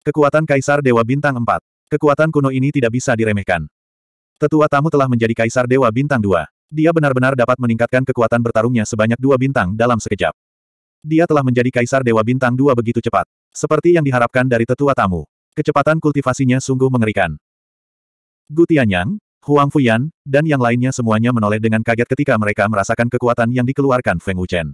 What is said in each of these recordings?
Kekuatan Kaisar Dewa Bintang 4. Kekuatan kuno ini tidak bisa diremehkan. Tetua tamu telah menjadi Kaisar Dewa Bintang 2. Dia benar-benar dapat meningkatkan kekuatan bertarungnya sebanyak dua bintang dalam sekejap. Dia telah menjadi Kaisar Dewa Bintang 2 begitu cepat. Seperti yang diharapkan dari tetua tamu. Kecepatan kultivasinya sungguh mengerikan. Gu Tianyang, Huang Fuyan, dan yang lainnya semuanya menoleh dengan kaget ketika mereka merasakan kekuatan yang dikeluarkan Feng Wuchen.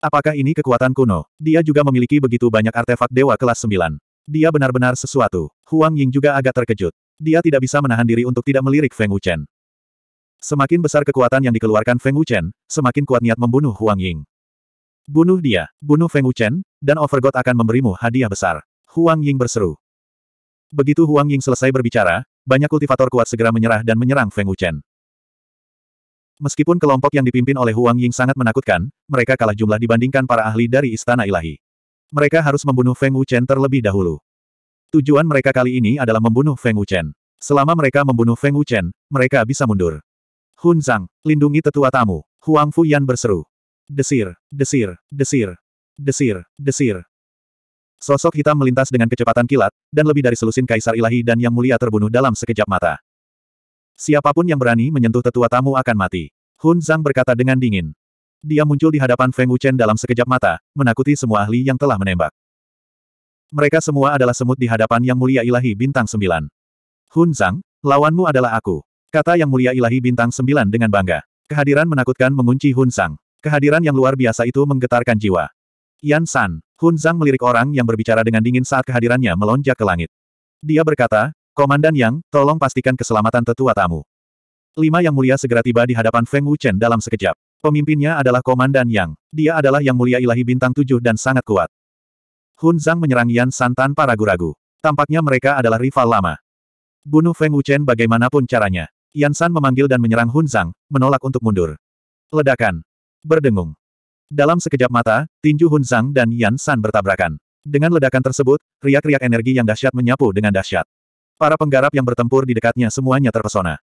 Apakah ini kekuatan kuno? Dia juga memiliki begitu banyak artefak dewa kelas 9. Dia benar-benar sesuatu. Huang Ying juga agak terkejut. Dia tidak bisa menahan diri untuk tidak melirik Feng Wuchen. Semakin besar kekuatan yang dikeluarkan Feng Wuchen, semakin kuat niat membunuh Huang Ying. Bunuh dia, bunuh Feng Wuchen, dan Overgod akan memberimu hadiah besar. Huang Ying berseru. Begitu Huang Ying selesai berbicara, banyak kultivator kuat segera menyerah dan menyerang Feng Wuchen. Meskipun kelompok yang dipimpin oleh Huang Ying sangat menakutkan, mereka kalah jumlah dibandingkan para ahli dari Istana Ilahi. Mereka harus membunuh Feng Wuchen terlebih dahulu. Tujuan mereka kali ini adalah membunuh Feng Wuchen. Selama mereka membunuh Feng Wuchen, mereka bisa mundur. Hun Zhang, lindungi tetua tamu. Huang Fu Yan berseru. Desir, desir, desir, desir, desir. Sosok hitam melintas dengan kecepatan kilat, dan lebih dari selusin kaisar ilahi dan yang mulia terbunuh dalam sekejap mata. Siapapun yang berani menyentuh tetua tamu akan mati. Hun Zhang berkata dengan dingin. Dia muncul di hadapan Feng Wuchen dalam sekejap mata, menakuti semua ahli yang telah menembak. Mereka semua adalah semut di hadapan Yang Mulia Ilahi Bintang Sembilan. Hun Zhang, lawanmu adalah aku. Kata Yang Mulia Ilahi Bintang Sembilan dengan bangga. Kehadiran menakutkan mengunci Hun Zhang. Kehadiran yang luar biasa itu menggetarkan jiwa. Yan San, Hun Zhang melirik orang yang berbicara dengan dingin saat kehadirannya melonjak ke langit. Dia berkata, Komandan Yang, tolong pastikan keselamatan tetua tamu. Lima Yang Mulia segera tiba di hadapan Feng Wuchen dalam sekejap. Pemimpinnya adalah Komandan Yang. Dia adalah Yang Mulia Ilahi Bintang Tujuh dan sangat kuat. Hun Zhang menyerang Yan San tanpa ragu-ragu. Tampaknya mereka adalah rival lama. Bunuh Feng Wuchen bagaimanapun caranya. Yan San memanggil dan menyerang Hun Zhang, menolak untuk mundur. Ledakan. Berdengung. Dalam sekejap mata, tinju Hun Zhang dan Yan San bertabrakan. Dengan ledakan tersebut, riak-riak energi yang dahsyat menyapu dengan dahsyat. Para penggarap yang bertempur di dekatnya semuanya terpesona.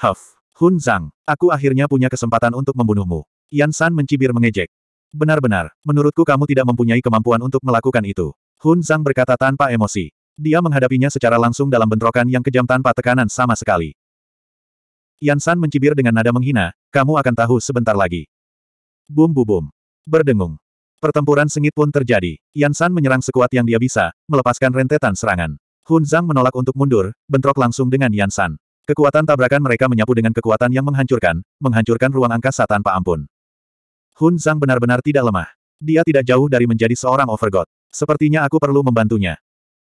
Huff. Hun Zhang, aku akhirnya punya kesempatan untuk membunuhmu. Yan San mencibir mengejek. Benar-benar, menurutku kamu tidak mempunyai kemampuan untuk melakukan itu. Hun Zhang berkata tanpa emosi. Dia menghadapinya secara langsung dalam bentrokan yang kejam tanpa tekanan sama sekali. Yan San mencibir dengan nada menghina, kamu akan tahu sebentar lagi. Bum bu bum. Berdengung. Pertempuran sengit pun terjadi. Yan San menyerang sekuat yang dia bisa, melepaskan rentetan serangan. Hun Zhang menolak untuk mundur, bentrok langsung dengan Yan San. Kekuatan tabrakan mereka menyapu dengan kekuatan yang menghancurkan, menghancurkan ruang angkasa tanpa ampun. Hun Zhang benar-benar tidak lemah. Dia tidak jauh dari menjadi seorang overgod. Sepertinya aku perlu membantunya.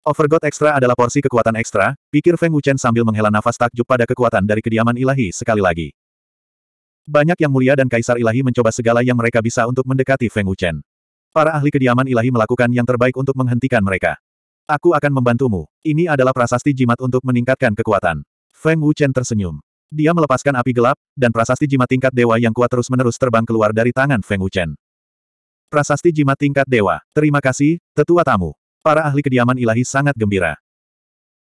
Overgod ekstra adalah porsi kekuatan ekstra, pikir Feng Wuchen sambil menghela nafas takjub pada kekuatan dari kediaman ilahi sekali lagi. Banyak yang mulia dan kaisar ilahi mencoba segala yang mereka bisa untuk mendekati Feng Wuchen. Para ahli kediaman ilahi melakukan yang terbaik untuk menghentikan mereka. Aku akan membantumu. Ini adalah prasasti jimat untuk meningkatkan kekuatan. Feng Wuchen tersenyum. Dia melepaskan api gelap, dan prasasti jimat tingkat dewa yang kuat terus-menerus terbang keluar dari tangan Feng Wuchen. Prasasti jimat tingkat dewa, terima kasih, tetua tamu. Para ahli kediaman ilahi sangat gembira.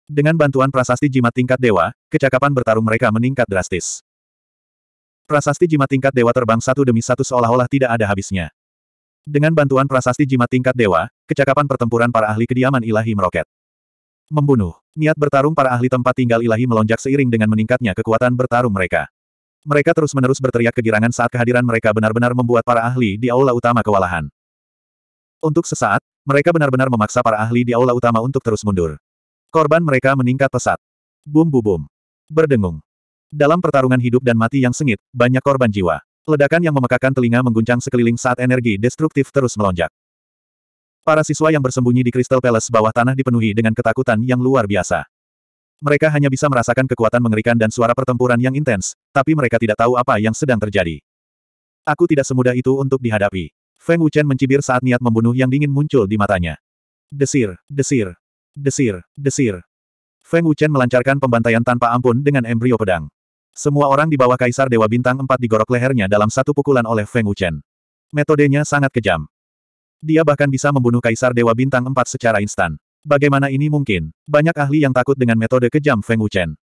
Dengan bantuan prasasti jimat tingkat dewa, kecakapan bertarung mereka meningkat drastis. Prasasti jimat tingkat dewa terbang satu demi satu seolah-olah tidak ada habisnya. Dengan bantuan prasasti jimat tingkat dewa, kecakapan pertempuran para ahli kediaman ilahi meroket. Membunuh. Niat bertarung para ahli tempat tinggal ilahi melonjak seiring dengan meningkatnya kekuatan bertarung mereka. Mereka terus-menerus berteriak kegirangan saat kehadiran mereka benar-benar membuat para ahli di aula utama kewalahan. Untuk sesaat, mereka benar-benar memaksa para ahli di aula utama untuk terus mundur. Korban mereka meningkat pesat. Bum bum bum. Berdengung. Dalam pertarungan hidup dan mati yang sengit, banyak korban jiwa. Ledakan yang memekakan telinga mengguncang sekeliling saat energi destruktif terus melonjak. Para siswa yang bersembunyi di Crystal Palace bawah tanah dipenuhi dengan ketakutan yang luar biasa. Mereka hanya bisa merasakan kekuatan mengerikan dan suara pertempuran yang intens, tapi mereka tidak tahu apa yang sedang terjadi. Aku tidak semudah itu untuk dihadapi. Feng Wuchen mencibir saat niat membunuh yang dingin muncul di matanya. Desir, desir, desir, desir. Feng Wuchen melancarkan pembantaian tanpa ampun dengan embrio pedang. Semua orang di bawah Kaisar Dewa Bintang 4 digorok lehernya dalam satu pukulan oleh Feng Wuchen. Metodenya sangat kejam. Dia bahkan bisa membunuh Kaisar Dewa Bintang 4 secara instan. Bagaimana ini mungkin? Banyak ahli yang takut dengan metode kejam Feng Wuchen.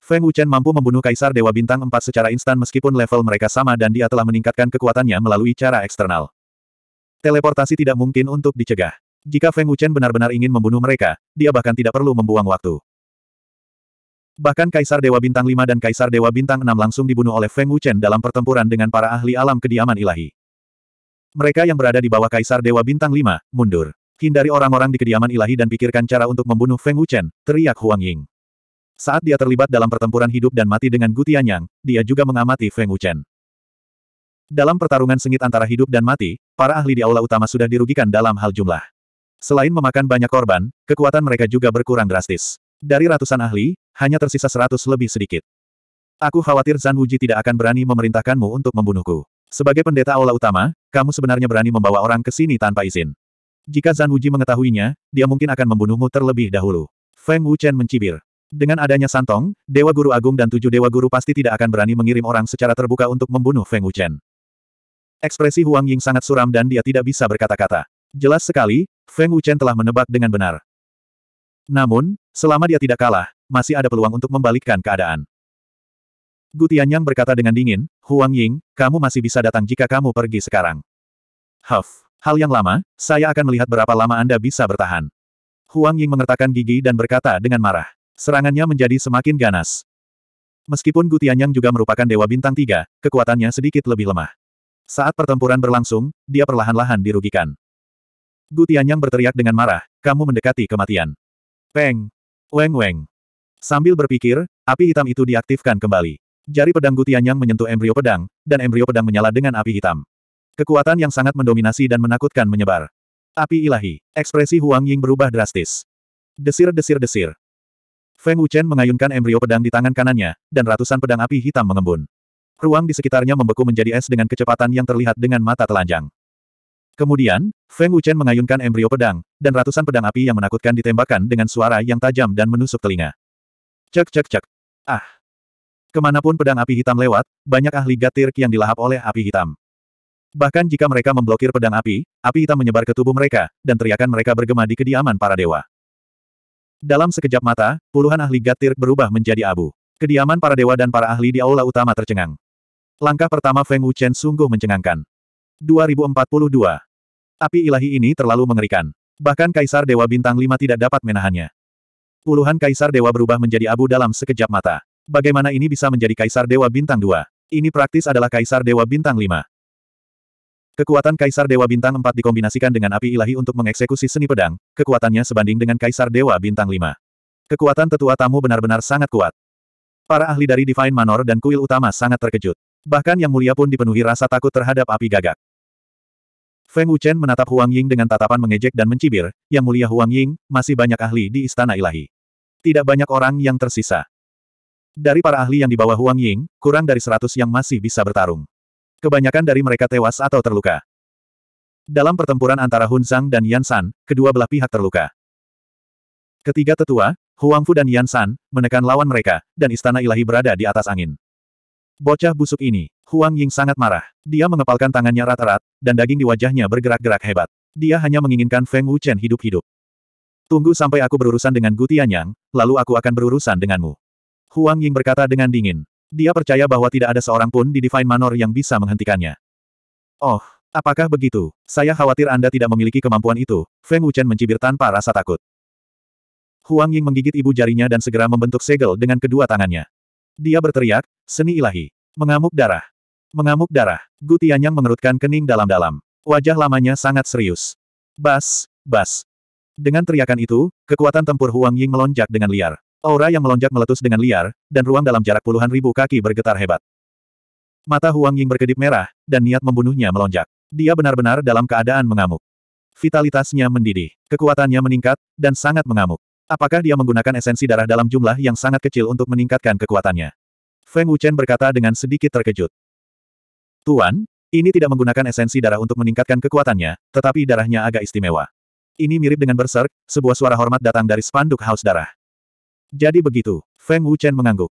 Feng Wuchen mampu membunuh Kaisar Dewa Bintang 4 secara instan meskipun level mereka sama dan dia telah meningkatkan kekuatannya melalui cara eksternal. Teleportasi tidak mungkin untuk dicegah. Jika Feng Wuchen benar-benar ingin membunuh mereka, dia bahkan tidak perlu membuang waktu. Bahkan Kaisar Dewa Bintang 5 dan Kaisar Dewa Bintang 6 langsung dibunuh oleh Feng Wuchen dalam pertempuran dengan para ahli alam kediaman ilahi. Mereka yang berada di bawah Kaisar Dewa Bintang 5, mundur. Hindari orang-orang di kediaman ilahi dan pikirkan cara untuk membunuh Feng Wuchen, teriak Huang Ying. Saat dia terlibat dalam pertempuran hidup dan mati dengan Gu Tianyang, dia juga mengamati Feng Wuchen. Dalam pertarungan sengit antara hidup dan mati, para ahli di aula utama sudah dirugikan dalam hal jumlah. Selain memakan banyak korban, kekuatan mereka juga berkurang drastis. Dari ratusan ahli, hanya tersisa seratus lebih sedikit. Aku khawatir Zan Wuji tidak akan berani memerintahkanmu untuk membunuhku. Sebagai pendeta aula utama, kamu sebenarnya berani membawa orang ke sini tanpa izin. Jika Zan Wuji mengetahuinya, dia mungkin akan membunuhmu terlebih dahulu. Feng Wuchen mencibir. Dengan adanya Santong, Dewa Guru Agung dan tujuh Dewa Guru pasti tidak akan berani mengirim orang secara terbuka untuk membunuh Feng Wuchen. Ekspresi Huang Ying sangat suram dan dia tidak bisa berkata-kata. Jelas sekali, Feng Wuchen telah menebak dengan benar. Namun, selama dia tidak kalah, masih ada peluang untuk membalikkan keadaan. Gu Tianyang berkata dengan dingin, Huang Ying, kamu masih bisa datang jika kamu pergi sekarang. Huff, hal yang lama, saya akan melihat berapa lama Anda bisa bertahan. Huang Ying mengertakkan gigi dan berkata dengan marah. Serangannya menjadi semakin ganas. Meskipun Gutianyang juga merupakan dewa bintang tiga, kekuatannya sedikit lebih lemah. Saat pertempuran berlangsung, dia perlahan-lahan dirugikan. Gu Tianyang berteriak dengan marah, kamu mendekati kematian. Peng! Weng Weng! Sambil berpikir, api hitam itu diaktifkan kembali. Jari pedang Gutianyang menyentuh embrio pedang, dan embrio pedang menyala dengan api hitam. Kekuatan yang sangat mendominasi dan menakutkan menyebar. Api ilahi. Ekspresi Huang Ying berubah drastis. Desir-desir-desir. Feng Wuchen mengayunkan embrio pedang di tangan kanannya, dan ratusan pedang api hitam mengembun. Ruang di sekitarnya membeku menjadi es dengan kecepatan yang terlihat dengan mata telanjang. Kemudian, Feng Wuchen mengayunkan embrio pedang, dan ratusan pedang api yang menakutkan ditembakkan dengan suara yang tajam dan menusuk telinga. Cek cek cek. Ah, Kemanapun pedang api hitam lewat, banyak ahli gatirk yang dilahap oleh api hitam. Bahkan jika mereka memblokir pedang api, api hitam menyebar ke tubuh mereka, dan teriakan mereka bergema di kediaman para dewa. Dalam sekejap mata, puluhan ahli gatirk berubah menjadi abu. Kediaman para dewa dan para ahli di aula utama tercengang. Langkah pertama Feng Wuchen sungguh mencengangkan. 2042. Api ilahi ini terlalu mengerikan. Bahkan Kaisar Dewa Bintang 5 tidak dapat menahannya. Puluhan Kaisar Dewa berubah menjadi abu dalam sekejap mata. Bagaimana ini bisa menjadi Kaisar Dewa Bintang 2? Ini praktis adalah Kaisar Dewa Bintang 5. Kekuatan Kaisar Dewa Bintang 4 dikombinasikan dengan api ilahi untuk mengeksekusi seni pedang, kekuatannya sebanding dengan Kaisar Dewa Bintang 5. Kekuatan tetua tamu benar-benar sangat kuat. Para ahli dari Divine Manor dan kuil utama sangat terkejut. Bahkan yang mulia pun dipenuhi rasa takut terhadap api gagak. Feng Wuchen menatap Huang Ying dengan tatapan mengejek dan mencibir, yang mulia Huang Ying, masih banyak ahli di istana ilahi. Tidak banyak orang yang tersisa. Dari para ahli yang dibawa Huang Ying, kurang dari seratus yang masih bisa bertarung. Kebanyakan dari mereka tewas atau terluka. Dalam pertempuran antara Hun Zhang dan Yan San, kedua belah pihak terluka. Ketiga tetua, Huang Fu dan Yan San, menekan lawan mereka, dan istana ilahi berada di atas angin. Bocah busuk ini, Huang Ying sangat marah. Dia mengepalkan tangannya rat-rat, dan daging di wajahnya bergerak-gerak hebat. Dia hanya menginginkan Feng Wuchen hidup-hidup. Tunggu sampai aku berurusan dengan Gu Tianyang, lalu aku akan berurusan denganmu. Huang Ying berkata dengan dingin. Dia percaya bahwa tidak ada seorang pun di Divine Manor yang bisa menghentikannya. Oh, apakah begitu? Saya khawatir Anda tidak memiliki kemampuan itu, Feng Wuchen mencibir tanpa rasa takut. Huang Ying menggigit ibu jarinya dan segera membentuk segel dengan kedua tangannya. Dia berteriak, seni ilahi. Mengamuk darah. Mengamuk darah. Gu Tianyang mengerutkan kening dalam-dalam. Wajah lamanya sangat serius. Bas, bas. Dengan teriakan itu, kekuatan tempur Huang Ying melonjak dengan liar. Aura yang melonjak meletus dengan liar, dan ruang dalam jarak puluhan ribu kaki bergetar hebat. Mata Huang Ying berkedip merah, dan niat membunuhnya melonjak. Dia benar-benar dalam keadaan mengamuk. Vitalitasnya mendidih, kekuatannya meningkat, dan sangat mengamuk. Apakah dia menggunakan esensi darah dalam jumlah yang sangat kecil untuk meningkatkan kekuatannya? Feng Wuchen berkata dengan sedikit terkejut. Tuan, ini tidak menggunakan esensi darah untuk meningkatkan kekuatannya, tetapi darahnya agak istimewa. Ini mirip dengan berserk, sebuah suara hormat datang dari spanduk haus darah. Jadi begitu, Feng Wuchen mengangguk.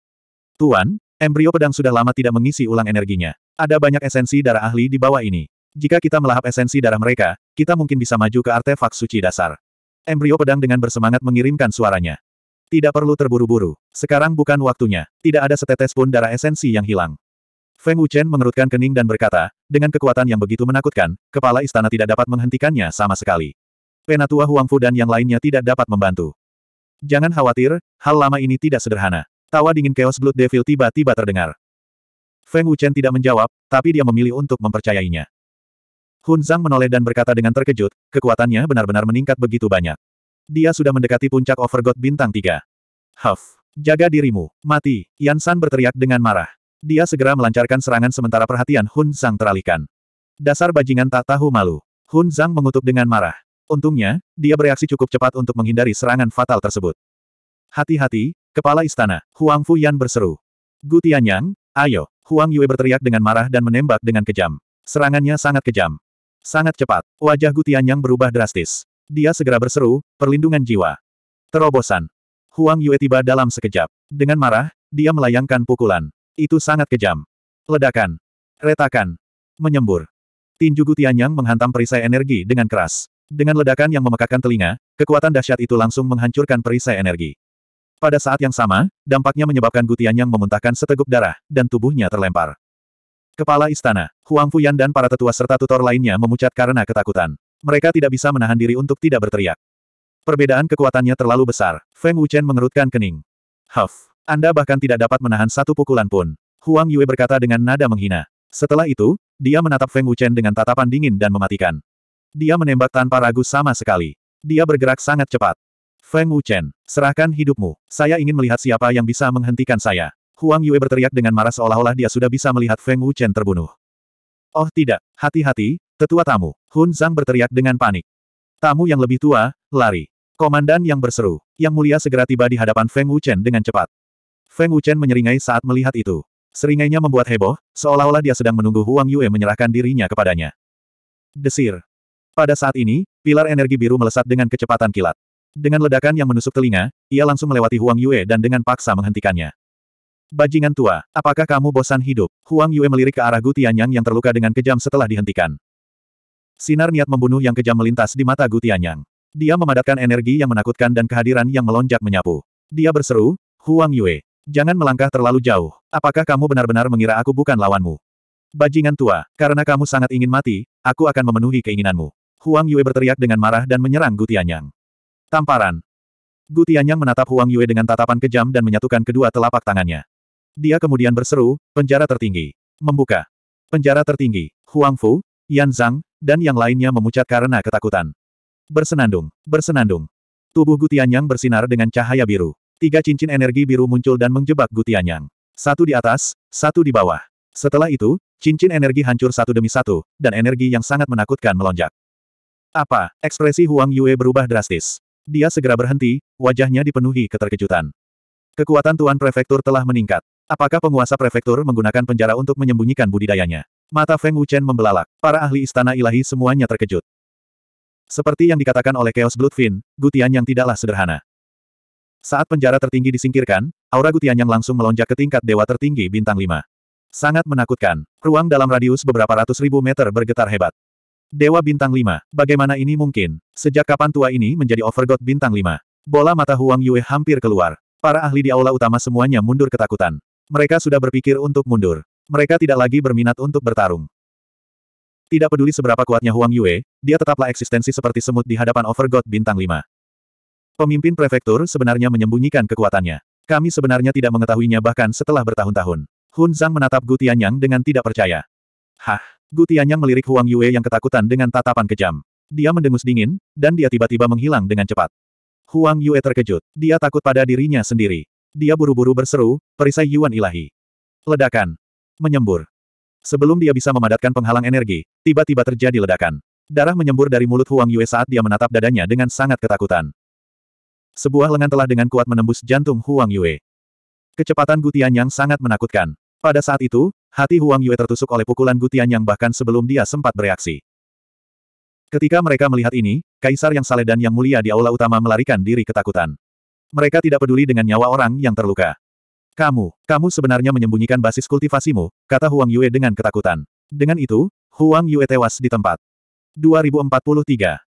Tuan, embrio pedang sudah lama tidak mengisi ulang energinya. Ada banyak esensi darah ahli di bawah ini. Jika kita melahap esensi darah mereka, kita mungkin bisa maju ke artefak suci dasar. Embrio pedang dengan bersemangat mengirimkan suaranya. Tidak perlu terburu-buru. Sekarang bukan waktunya. Tidak ada setetes pun darah esensi yang hilang. Feng Wuchen mengerutkan kening dan berkata, dengan kekuatan yang begitu menakutkan, kepala istana tidak dapat menghentikannya sama sekali. Penatua Huangfu dan yang lainnya tidak dapat membantu. Jangan khawatir, hal lama ini tidak sederhana. Tawa dingin Chaos Blood Devil tiba-tiba terdengar. Feng Wuchen tidak menjawab, tapi dia memilih untuk mempercayainya. Hun Zhang menoleh dan berkata dengan terkejut, kekuatannya benar-benar meningkat begitu banyak. Dia sudah mendekati puncak Overgod bintang 3. Huff, jaga dirimu, mati, Yan San berteriak dengan marah. Dia segera melancarkan serangan sementara perhatian Hun Zhang teralihkan. Dasar bajingan tak tahu malu. Hun Zhang mengutuk dengan marah. Untungnya, dia bereaksi cukup cepat untuk menghindari serangan fatal tersebut. Hati-hati, kepala istana, Huang Fu Yan berseru. Gu Tianyang, ayo, Huang Yue berteriak dengan marah dan menembak dengan kejam. Serangannya sangat kejam. Sangat cepat, wajah Gu Tianyang berubah drastis. Dia segera berseru, perlindungan jiwa. Terobosan. Huang Yue tiba dalam sekejap. Dengan marah, dia melayangkan pukulan. Itu sangat kejam. Ledakan. Retakan. Menyembur. Tinju Gu Tianyang menghantam perisai energi dengan keras. Dengan ledakan yang memekakan telinga, kekuatan dahsyat itu langsung menghancurkan perisai energi. Pada saat yang sama, dampaknya menyebabkan Gutian yang memuntahkan seteguk darah, dan tubuhnya terlempar. Kepala istana, Huang Fuyan dan para tetua serta tutor lainnya memucat karena ketakutan. Mereka tidak bisa menahan diri untuk tidak berteriak. Perbedaan kekuatannya terlalu besar. Feng Wuchen mengerutkan kening. Huff, Anda bahkan tidak dapat menahan satu pukulan pun. Huang Yue berkata dengan nada menghina. Setelah itu, dia menatap Feng Wuchen dengan tatapan dingin dan mematikan. Dia menembak tanpa ragu sama sekali. Dia bergerak sangat cepat. Feng Wuchen, serahkan hidupmu. Saya ingin melihat siapa yang bisa menghentikan saya. Huang Yue berteriak dengan marah seolah-olah dia sudah bisa melihat Feng Wuchen terbunuh. Oh tidak, hati-hati, tetua tamu. Hun Zhang berteriak dengan panik. Tamu yang lebih tua, lari. Komandan yang berseru. Yang mulia segera tiba di hadapan Feng Wuchen dengan cepat. Feng Wuchen menyeringai saat melihat itu. Seringainya membuat heboh, seolah-olah dia sedang menunggu Huang Yue menyerahkan dirinya kepadanya. Desir, pada saat ini, pilar energi biru melesat dengan kecepatan kilat. Dengan ledakan yang menusuk telinga, ia langsung melewati Huang Yue dan dengan paksa menghentikannya. Bajingan tua, apakah kamu bosan hidup? Huang Yue melirik ke arah Gu Tianyang yang terluka dengan kejam setelah dihentikan. Sinar niat membunuh yang kejam melintas di mata Gu Tianyang. Dia memadatkan energi yang menakutkan dan kehadiran yang melonjak menyapu. Dia berseru, Huang Yue, jangan melangkah terlalu jauh. Apakah kamu benar-benar mengira aku bukan lawanmu? Bajingan tua, karena kamu sangat ingin mati, aku akan memenuhi keinginanmu. Huang Yue berteriak dengan marah dan menyerang Gutianyang. Tamparan. Gutianyang menatap Huang Yue dengan tatapan kejam dan menyatukan kedua telapak tangannya. Dia kemudian berseru, penjara tertinggi. Membuka. Penjara tertinggi. Huang Fu, Yan Zhang, dan yang lainnya memucat karena ketakutan. Bersenandung. Bersenandung. Tubuh Gutianyang bersinar dengan cahaya biru. Tiga cincin energi biru muncul dan menjebak Gutianyang. Satu di atas, satu di bawah. Setelah itu, cincin energi hancur satu demi satu, dan energi yang sangat menakutkan melonjak. Apa? Ekspresi Huang Yue berubah drastis. Dia segera berhenti, wajahnya dipenuhi keterkejutan. Kekuatan Tuan Prefektur telah meningkat. Apakah penguasa prefektur menggunakan penjara untuk menyembunyikan budidayanya? Mata Feng Wuchen membelalak. Para ahli istana ilahi semuanya terkejut. Seperti yang dikatakan oleh Chaos Bloodfin, gutian yang tidaklah sederhana. Saat penjara tertinggi disingkirkan, aura gutian yang langsung melonjak ke tingkat dewa tertinggi bintang 5. Sangat menakutkan. Ruang dalam radius beberapa ratus ribu meter bergetar hebat. Dewa Bintang 5, bagaimana ini mungkin? Sejak kapan tua ini menjadi overgod Bintang 5? Bola mata Huang Yue hampir keluar. Para ahli di aula utama semuanya mundur ketakutan. Mereka sudah berpikir untuk mundur. Mereka tidak lagi berminat untuk bertarung. Tidak peduli seberapa kuatnya Huang Yue, dia tetaplah eksistensi seperti semut di hadapan overgod Bintang 5. Pemimpin prefektur sebenarnya menyembunyikan kekuatannya. Kami sebenarnya tidak mengetahuinya bahkan setelah bertahun-tahun. Hun Zhang menatap Gu Tianyang dengan tidak percaya. Hah, Gu Tianyang melirik Huang Yue yang ketakutan dengan tatapan kejam. Dia mendengus dingin, dan dia tiba-tiba menghilang dengan cepat. Huang Yue terkejut. Dia takut pada dirinya sendiri. Dia buru-buru berseru, perisai Yuan ilahi. Ledakan. Menyembur. Sebelum dia bisa memadatkan penghalang energi, tiba-tiba terjadi ledakan. Darah menyembur dari mulut Huang Yue saat dia menatap dadanya dengan sangat ketakutan. Sebuah lengan telah dengan kuat menembus jantung Huang Yue. Kecepatan Gutian yang sangat menakutkan. Pada saat itu, hati Huang Yue tertusuk oleh pukulan Gutian yang bahkan sebelum dia sempat bereaksi. Ketika mereka melihat ini, kaisar yang saleh dan yang mulia di aula utama melarikan diri ketakutan. Mereka tidak peduli dengan nyawa orang yang terluka. Kamu, kamu sebenarnya menyembunyikan basis kultivasimu, kata Huang Yue dengan ketakutan. Dengan itu, Huang Yue tewas di tempat. 2043.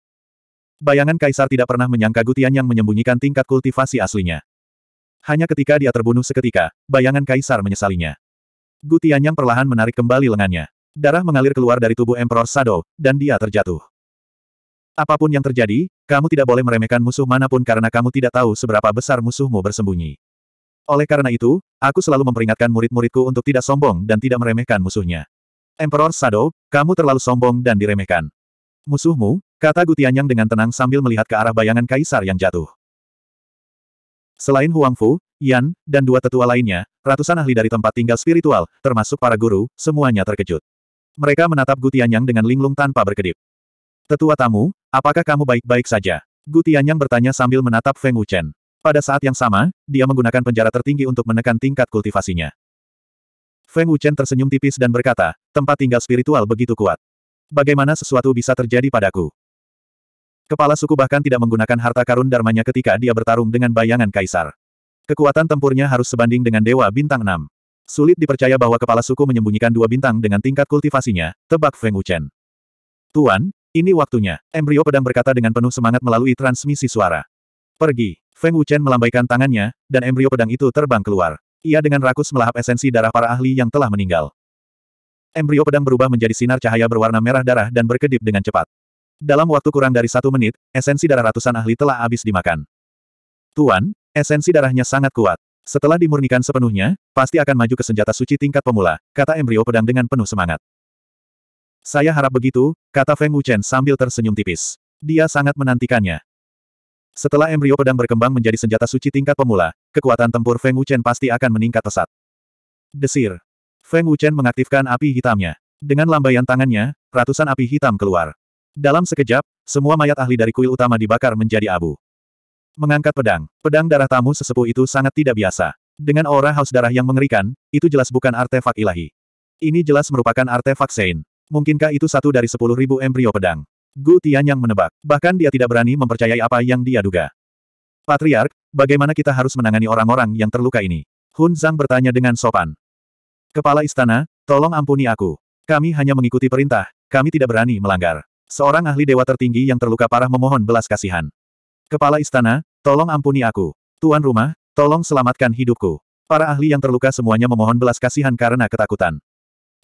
Bayangan kaisar tidak pernah menyangka Gutian yang menyembunyikan tingkat kultivasi aslinya. Hanya ketika dia terbunuh seketika, bayangan kaisar menyesalinya. Gu Tianyang perlahan menarik kembali lengannya. Darah mengalir keluar dari tubuh Emperor Shadow, dan dia terjatuh. Apapun yang terjadi, kamu tidak boleh meremehkan musuh manapun karena kamu tidak tahu seberapa besar musuhmu bersembunyi. Oleh karena itu, aku selalu memperingatkan murid-muridku untuk tidak sombong dan tidak meremehkan musuhnya. Emperor Shadow, kamu terlalu sombong dan diremehkan. Musuhmu, kata Gutianyang dengan tenang sambil melihat ke arah bayangan kaisar yang jatuh. Selain Huang Fu, Yan, dan dua tetua lainnya, ratusan ahli dari tempat tinggal spiritual, termasuk para guru, semuanya terkejut. Mereka menatap Gutianyang dengan linglung tanpa berkedip. Tetua tamu, apakah kamu baik-baik saja? Gutianyang bertanya sambil menatap Feng Wuchen. Pada saat yang sama, dia menggunakan penjara tertinggi untuk menekan tingkat kultivasinya. Feng Wuchen tersenyum tipis dan berkata, tempat tinggal spiritual begitu kuat. Bagaimana sesuatu bisa terjadi padaku? Kepala suku bahkan tidak menggunakan harta karun darmanya ketika dia bertarung dengan bayangan kaisar. Kekuatan tempurnya harus sebanding dengan Dewa Bintang 6. Sulit dipercaya bahwa kepala suku menyembunyikan dua bintang dengan tingkat kultivasinya, tebak Feng Wuchen. Tuan, ini waktunya, embrio pedang berkata dengan penuh semangat melalui transmisi suara. Pergi. Feng Wuchen melambaikan tangannya, dan embrio pedang itu terbang keluar. Ia dengan rakus melahap esensi darah para ahli yang telah meninggal. Embrio pedang berubah menjadi sinar cahaya berwarna merah darah dan berkedip dengan cepat. Dalam waktu kurang dari satu menit, esensi darah ratusan ahli telah habis dimakan. Tuan, Esensi darahnya sangat kuat. Setelah dimurnikan sepenuhnya, pasti akan maju ke senjata suci tingkat pemula, kata embrio pedang dengan penuh semangat. Saya harap begitu, kata Feng Wuchen sambil tersenyum tipis. Dia sangat menantikannya. Setelah embrio pedang berkembang menjadi senjata suci tingkat pemula, kekuatan tempur Feng Wuchen pasti akan meningkat pesat. Desir. Feng Wuchen mengaktifkan api hitamnya. Dengan lambaian tangannya, ratusan api hitam keluar. Dalam sekejap, semua mayat ahli dari kuil utama dibakar menjadi abu. Mengangkat pedang, pedang darah tamu sesepuh itu sangat tidak biasa. Dengan aura haus darah yang mengerikan, itu jelas bukan artefak ilahi. Ini jelas merupakan artefak Sein. Mungkinkah itu satu dari sepuluh ribu embrio pedang? Gu Tian yang menebak. Bahkan dia tidak berani mempercayai apa yang dia duga. Patriark, bagaimana kita harus menangani orang-orang yang terluka ini? Hun Zhang bertanya dengan sopan. Kepala istana, tolong ampuni aku. Kami hanya mengikuti perintah, kami tidak berani melanggar. Seorang ahli dewa tertinggi yang terluka parah memohon belas kasihan. Kepala istana, tolong ampuni aku. Tuan rumah, tolong selamatkan hidupku. Para ahli yang terluka semuanya memohon belas kasihan karena ketakutan.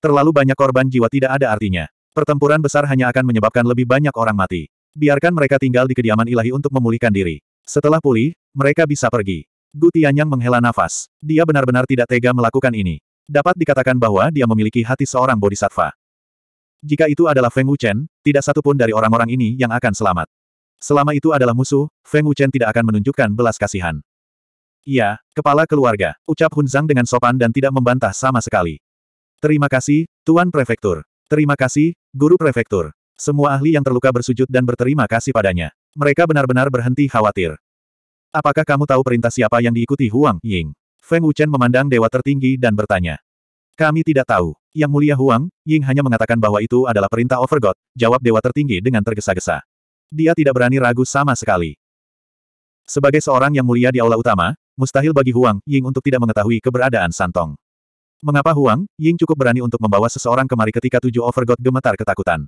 Terlalu banyak korban jiwa tidak ada artinya. Pertempuran besar hanya akan menyebabkan lebih banyak orang mati. Biarkan mereka tinggal di kediaman ilahi untuk memulihkan diri. Setelah pulih, mereka bisa pergi. Gu Tianyang menghela nafas. Dia benar-benar tidak tega melakukan ini. Dapat dikatakan bahwa dia memiliki hati seorang bodhisattva. Jika itu adalah Feng Wuchen, tidak satupun dari orang-orang ini yang akan selamat. Selama itu adalah musuh, Feng Wuchen tidak akan menunjukkan belas kasihan. Iya, kepala keluarga, ucap Hun Zhang dengan sopan dan tidak membantah sama sekali. Terima kasih, Tuan Prefektur. Terima kasih, Guru Prefektur. Semua ahli yang terluka bersujud dan berterima kasih padanya. Mereka benar-benar berhenti khawatir. Apakah kamu tahu perintah siapa yang diikuti Huang Ying? Feng Wuchen memandang dewa tertinggi dan bertanya. Kami tidak tahu. Yang mulia Huang Ying hanya mengatakan bahwa itu adalah perintah Overgod, jawab dewa tertinggi dengan tergesa-gesa. Dia tidak berani ragu sama sekali. Sebagai seorang yang mulia di aula utama, mustahil bagi Huang Ying untuk tidak mengetahui keberadaan Santong. Mengapa Huang Ying cukup berani untuk membawa seseorang kemari ketika tujuh Overgod gemetar ketakutan?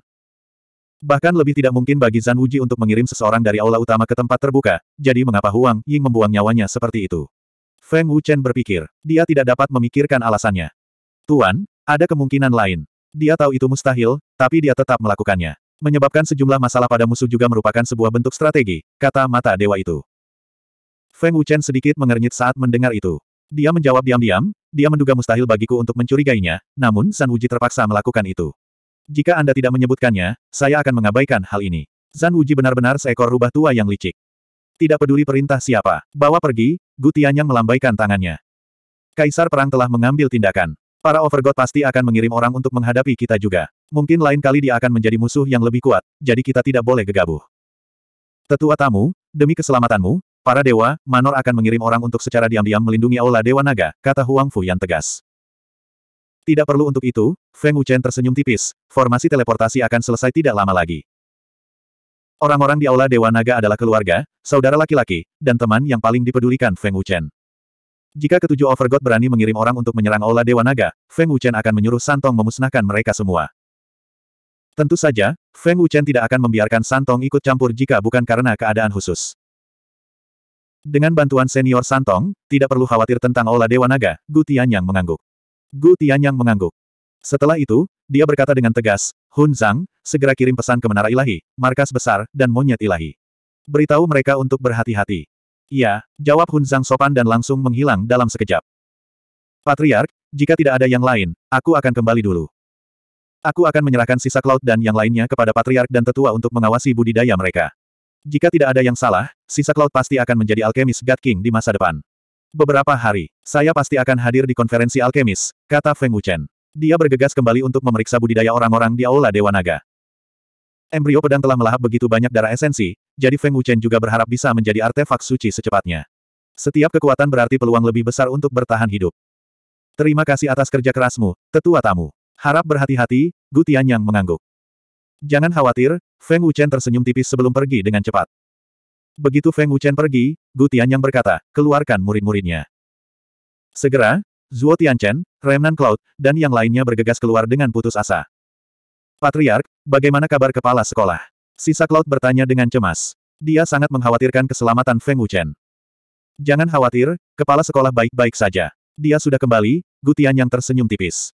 Bahkan lebih tidak mungkin bagi Zan Wuji untuk mengirim seseorang dari aula utama ke tempat terbuka, jadi mengapa Huang Ying membuang nyawanya seperti itu? Feng Wuchen berpikir, dia tidak dapat memikirkan alasannya. Tuan, ada kemungkinan lain. Dia tahu itu mustahil, tapi dia tetap melakukannya. Menyebabkan sejumlah masalah pada musuh juga merupakan sebuah bentuk strategi, kata mata dewa itu. Feng Wuchen sedikit mengernyit saat mendengar itu. Dia menjawab diam-diam, dia menduga mustahil bagiku untuk mencurigainya, namun San Wuji terpaksa melakukan itu. Jika Anda tidak menyebutkannya, saya akan mengabaikan hal ini. San Wuji benar-benar seekor rubah tua yang licik. Tidak peduli perintah siapa, bawa pergi, Gutian yang melambaikan tangannya. Kaisar Perang telah mengambil tindakan. Para Overgod pasti akan mengirim orang untuk menghadapi kita juga. Mungkin lain kali dia akan menjadi musuh yang lebih kuat, jadi kita tidak boleh gegabah. Tetua tamu, demi keselamatanmu, para dewa, Manor akan mengirim orang untuk secara diam-diam melindungi Aula Dewa Naga, kata Huang Fu yang tegas. Tidak perlu untuk itu, Feng Wuchen tersenyum tipis, formasi teleportasi akan selesai tidak lama lagi. Orang-orang di Aula Dewa Naga adalah keluarga, saudara laki-laki, dan teman yang paling dipedulikan Feng Wuchen. Jika ketujuh Overgod berani mengirim orang untuk menyerang Aula Dewa Naga, Feng Wuchen akan menyuruh Santong memusnahkan mereka semua. Tentu saja, Feng Wuchen tidak akan membiarkan Santong ikut campur jika bukan karena keadaan khusus. Dengan bantuan senior Santong, tidak perlu khawatir tentang Aula Dewa Naga, Gu Tianyang mengangguk. Gu Tianyang mengangguk. Setelah itu, dia berkata dengan tegas, Hun Zhang, segera kirim pesan ke Menara Ilahi, Markas Besar, dan Monyet Ilahi. Beritahu mereka untuk berhati-hati. Iya, jawab Hun Zhang sopan dan langsung menghilang dalam sekejap. Patriark, jika tidak ada yang lain, aku akan kembali dulu. Aku akan menyerahkan sisa Cloud dan yang lainnya kepada Patriark dan Tetua untuk mengawasi budidaya mereka. Jika tidak ada yang salah, sisa Cloud pasti akan menjadi alkemis God King di masa depan. Beberapa hari, saya pasti akan hadir di konferensi alkemis, kata Feng Wuchen. Dia bergegas kembali untuk memeriksa budidaya orang-orang di Aula Dewa Naga. Embrio pedang telah melahap begitu banyak darah esensi, jadi Feng Wuchen juga berharap bisa menjadi artefak suci secepatnya. Setiap kekuatan berarti peluang lebih besar untuk bertahan hidup. Terima kasih atas kerja kerasmu, tetua tamu. Harap berhati-hati, Gu Tianyang mengangguk. Jangan khawatir, Feng Wuchen tersenyum tipis sebelum pergi dengan cepat. Begitu Feng Wuchen pergi, Gu Tianyang berkata, keluarkan murid-muridnya. Segera, Zhuo Tianchen, Remnant Cloud, dan yang lainnya bergegas keluar dengan putus asa. Patriark, Bagaimana kabar kepala sekolah? Sisa Cloud bertanya dengan cemas. Dia sangat mengkhawatirkan keselamatan Feng Wuchen. Jangan khawatir, kepala sekolah baik-baik saja. Dia sudah kembali, Gutian yang tersenyum tipis.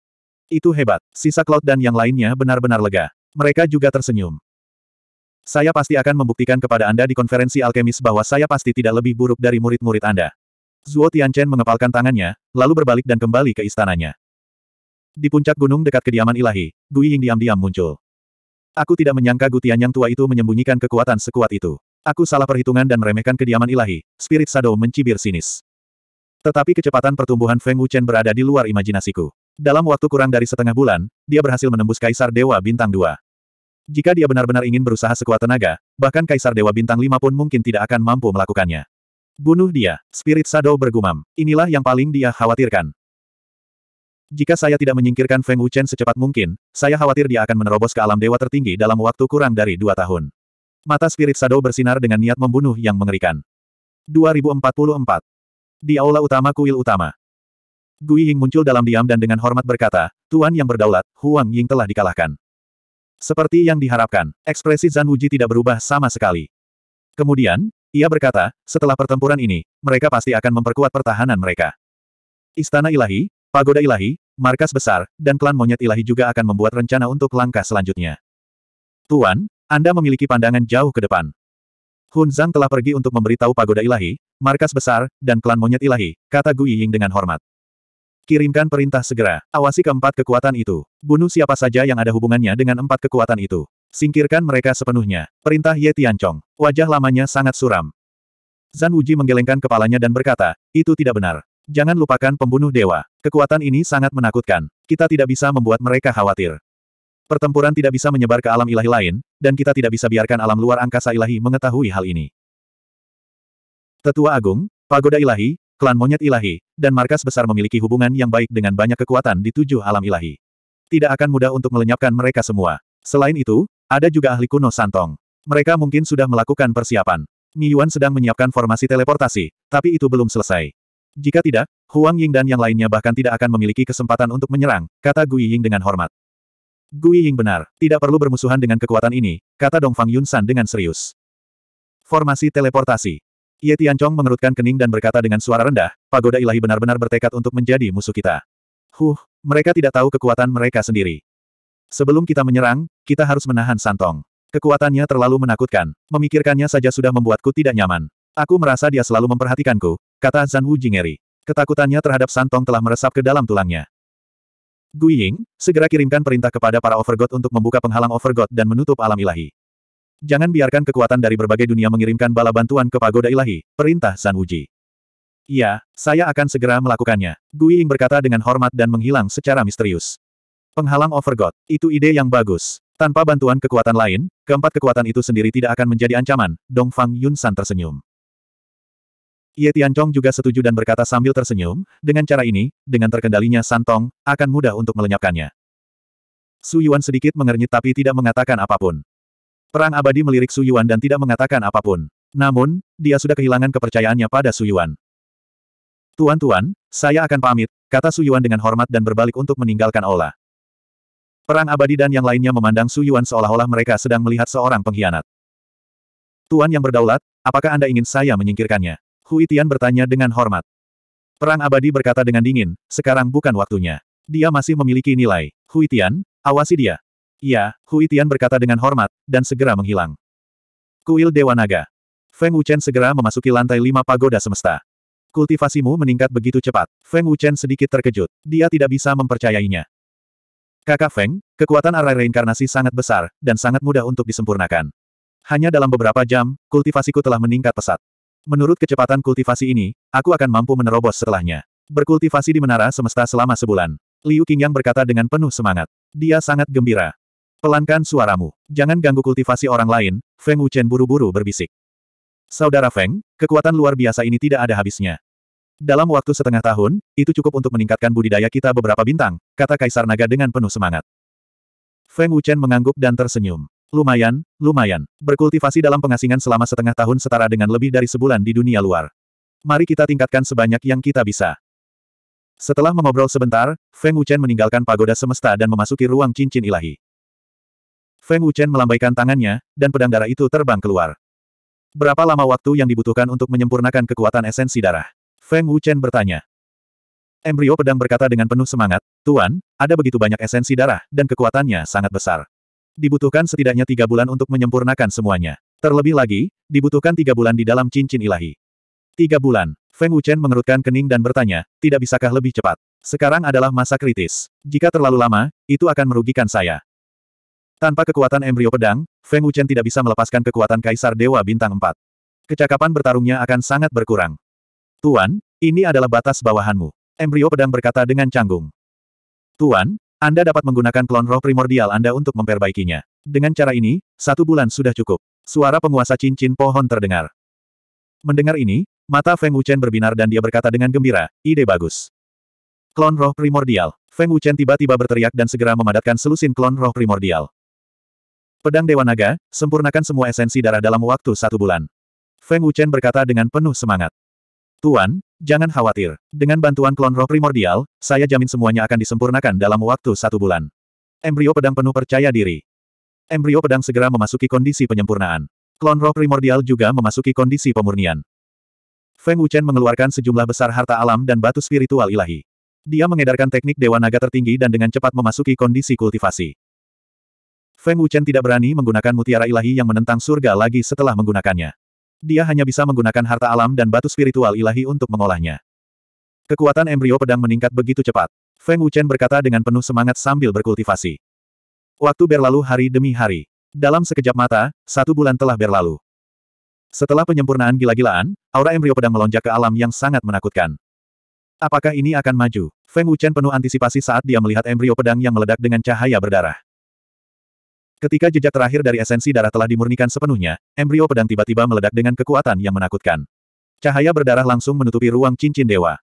Itu hebat, sisa Cloud dan yang lainnya benar-benar lega. Mereka juga tersenyum. Saya pasti akan membuktikan kepada Anda di konferensi alkemis bahwa saya pasti tidak lebih buruk dari murid-murid Anda. Zuo Tianchen mengepalkan tangannya, lalu berbalik dan kembali ke istananya. Di puncak gunung dekat kediaman ilahi, Gui Ying diam-diam muncul. Aku tidak menyangka gutian yang tua itu menyembunyikan kekuatan sekuat itu. Aku salah perhitungan dan meremehkan kediaman ilahi, Spirit Shadow mencibir sinis. Tetapi kecepatan pertumbuhan Feng Wuchen berada di luar imajinasiku. Dalam waktu kurang dari setengah bulan, dia berhasil menembus Kaisar Dewa Bintang 2. Jika dia benar-benar ingin berusaha sekuat tenaga, bahkan Kaisar Dewa Bintang 5 pun mungkin tidak akan mampu melakukannya. Bunuh dia, Spirit Shadow bergumam. Inilah yang paling dia khawatirkan. Jika saya tidak menyingkirkan Feng Wuchen secepat mungkin, saya khawatir dia akan menerobos ke alam dewa tertinggi dalam waktu kurang dari dua tahun. Mata Spirit Shadow bersinar dengan niat membunuh yang mengerikan. 2044. Di aula utama kuil utama. Gui Ying muncul dalam diam dan dengan hormat berkata, Tuan yang berdaulat, Huang Ying telah dikalahkan. Seperti yang diharapkan, ekspresi Zan Wuji tidak berubah sama sekali. Kemudian, ia berkata, setelah pertempuran ini, mereka pasti akan memperkuat pertahanan mereka. Istana ilahi, pagoda ilahi, markas besar, dan klan monyet ilahi juga akan membuat rencana untuk langkah selanjutnya. Tuan, Anda memiliki pandangan jauh ke depan. Hun Zhang telah pergi untuk memberitahu pagoda ilahi, markas besar, dan klan monyet ilahi, kata Gu Ying dengan hormat. Kirimkan perintah segera, awasi keempat kekuatan itu. Bunuh siapa saja yang ada hubungannya dengan empat kekuatan itu. Singkirkan mereka sepenuhnya. Perintah Ye Tianchong. Wajah lamanya sangat suram. Zan Wuji menggelengkan kepalanya dan berkata, itu tidak benar. Jangan lupakan pembunuh dewa. Kekuatan ini sangat menakutkan. Kita tidak bisa membuat mereka khawatir. Pertempuran tidak bisa menyebar ke alam ilahi lain, dan kita tidak bisa biarkan alam luar angkasa ilahi mengetahui hal ini. Tetua Agung, Pagoda Ilahi, Klan Monyet Ilahi, dan Markas Besar memiliki hubungan yang baik dengan banyak kekuatan di tujuh alam ilahi. Tidak akan mudah untuk melenyapkan mereka semua. Selain itu, ada juga ahli kuno Santong. Mereka mungkin sudah melakukan persiapan. Mi Yuan sedang menyiapkan formasi teleportasi, tapi itu belum selesai. Jika tidak, Huang Ying dan yang lainnya bahkan tidak akan memiliki kesempatan untuk menyerang, kata Gui Ying dengan hormat. Gui Ying benar, tidak perlu bermusuhan dengan kekuatan ini, kata Dongfang Yunsan dengan serius. Formasi teleportasi. Ye Tianchong mengerutkan kening dan berkata dengan suara rendah, pagoda ilahi benar-benar bertekad untuk menjadi musuh kita. Huh, mereka tidak tahu kekuatan mereka sendiri. Sebelum kita menyerang, kita harus menahan Santong. Kekuatannya terlalu menakutkan. Memikirkannya saja sudah membuatku tidak nyaman. Aku merasa dia selalu memperhatikanku, kata Zhan Wu Jingeri. Ketakutannya terhadap Santong telah meresap ke dalam tulangnya. Gui Ying, segera kirimkan perintah kepada para Overgod untuk membuka penghalang Overgod dan menutup alam ilahi. Jangan biarkan kekuatan dari berbagai dunia mengirimkan bala bantuan ke pagoda ilahi, perintah Zhan Wuji. Iya, saya akan segera melakukannya, Gui Ying berkata dengan hormat dan menghilang secara misterius. Penghalang Overgod, itu ide yang bagus. Tanpa bantuan kekuatan lain, keempat kekuatan itu sendiri tidak akan menjadi ancaman, Dong Fang Yun San tersenyum. Ye Tiancong juga setuju dan berkata sambil tersenyum, dengan cara ini, dengan terkendalinya Santong, akan mudah untuk melenyapkannya. Su Yuan sedikit mengernyit tapi tidak mengatakan apapun. Perang abadi melirik Su Yuan dan tidak mengatakan apapun. Namun, dia sudah kehilangan kepercayaannya pada Su Yuan. Tuan-tuan, saya akan pamit, kata Su Yuan dengan hormat dan berbalik untuk meninggalkan Ola. Perang abadi dan yang lainnya memandang Su Yuan seolah-olah mereka sedang melihat seorang pengkhianat. Tuan yang berdaulat, apakah Anda ingin saya menyingkirkannya? Hui Tian bertanya dengan hormat. Perang abadi berkata dengan dingin, sekarang bukan waktunya. Dia masih memiliki nilai. Hui Tian, awasi dia. Iya, Hui Tian berkata dengan hormat, dan segera menghilang. Kuil Dewa Naga. Feng Wuchen segera memasuki lantai lima pagoda semesta. Kultivasimu meningkat begitu cepat. Feng Wuchen sedikit terkejut. Dia tidak bisa mempercayainya. Kakak Feng, kekuatan arah reinkarnasi sangat besar, dan sangat mudah untuk disempurnakan. Hanya dalam beberapa jam, kultivasiku telah meningkat pesat. Menurut kecepatan kultivasi ini, aku akan mampu menerobos setelahnya. Berkultivasi di menara semesta selama sebulan. Liu Qingyang berkata dengan penuh semangat. Dia sangat gembira. Pelankan suaramu. Jangan ganggu kultivasi orang lain, Feng Wuchen buru-buru berbisik. Saudara Feng, kekuatan luar biasa ini tidak ada habisnya. Dalam waktu setengah tahun, itu cukup untuk meningkatkan budidaya kita beberapa bintang, kata Kaisar Naga dengan penuh semangat. Feng Wuchen mengangguk dan tersenyum. Lumayan, lumayan. Berkultivasi dalam pengasingan selama setengah tahun setara dengan lebih dari sebulan di dunia luar. Mari kita tingkatkan sebanyak yang kita bisa. Setelah mengobrol sebentar, Feng Wuchen meninggalkan pagoda semesta dan memasuki ruang cincin ilahi. Feng Wuchen melambaikan tangannya, dan pedang darah itu terbang keluar. Berapa lama waktu yang dibutuhkan untuk menyempurnakan kekuatan esensi darah? Feng Wuchen bertanya. Embrio pedang berkata dengan penuh semangat, Tuan, ada begitu banyak esensi darah, dan kekuatannya sangat besar. Dibutuhkan setidaknya tiga bulan untuk menyempurnakan semuanya. Terlebih lagi, dibutuhkan tiga bulan di dalam cincin ilahi. Tiga bulan. Feng Wuchen mengerutkan kening dan bertanya, tidak bisakah lebih cepat? Sekarang adalah masa kritis. Jika terlalu lama, itu akan merugikan saya. Tanpa kekuatan embrio pedang, Feng Wuchen tidak bisa melepaskan kekuatan Kaisar Dewa Bintang 4. Kecakapan bertarungnya akan sangat berkurang. Tuan, ini adalah batas bawahanmu. Embrio pedang berkata dengan canggung. Tuan, anda dapat menggunakan klon roh primordial Anda untuk memperbaikinya. Dengan cara ini, satu bulan sudah cukup. Suara penguasa cincin pohon terdengar. Mendengar ini, mata Feng Wuchen berbinar dan dia berkata dengan gembira, ide bagus. Klon roh primordial. Feng Wuchen tiba-tiba berteriak dan segera memadatkan selusin klon roh primordial. Pedang Dewa Naga, sempurnakan semua esensi darah dalam waktu satu bulan. Feng Wuchen berkata dengan penuh semangat. Tuan, jangan khawatir. Dengan bantuan klon roh primordial, saya jamin semuanya akan disempurnakan dalam waktu satu bulan. Embrio pedang penuh percaya diri. Embrio pedang segera memasuki kondisi penyempurnaan. Klon roh primordial juga memasuki kondisi pemurnian. Feng Wuchen mengeluarkan sejumlah besar harta alam dan batu spiritual ilahi. Dia mengedarkan teknik Dewa Naga tertinggi dan dengan cepat memasuki kondisi kultivasi. Feng Wuchen tidak berani menggunakan mutiara ilahi yang menentang surga lagi setelah menggunakannya. Dia hanya bisa menggunakan harta alam dan batu spiritual ilahi untuk mengolahnya. Kekuatan embrio pedang meningkat begitu cepat. Feng Wuchen berkata dengan penuh semangat sambil berkultivasi. Waktu berlalu hari demi hari. Dalam sekejap mata, satu bulan telah berlalu. Setelah penyempurnaan gila-gilaan, aura embrio pedang melonjak ke alam yang sangat menakutkan. Apakah ini akan maju? Feng Wuchen penuh antisipasi saat dia melihat embrio pedang yang meledak dengan cahaya berdarah. Ketika jejak terakhir dari esensi darah telah dimurnikan sepenuhnya, embrio pedang tiba-tiba meledak dengan kekuatan yang menakutkan. Cahaya berdarah langsung menutupi ruang cincin dewa.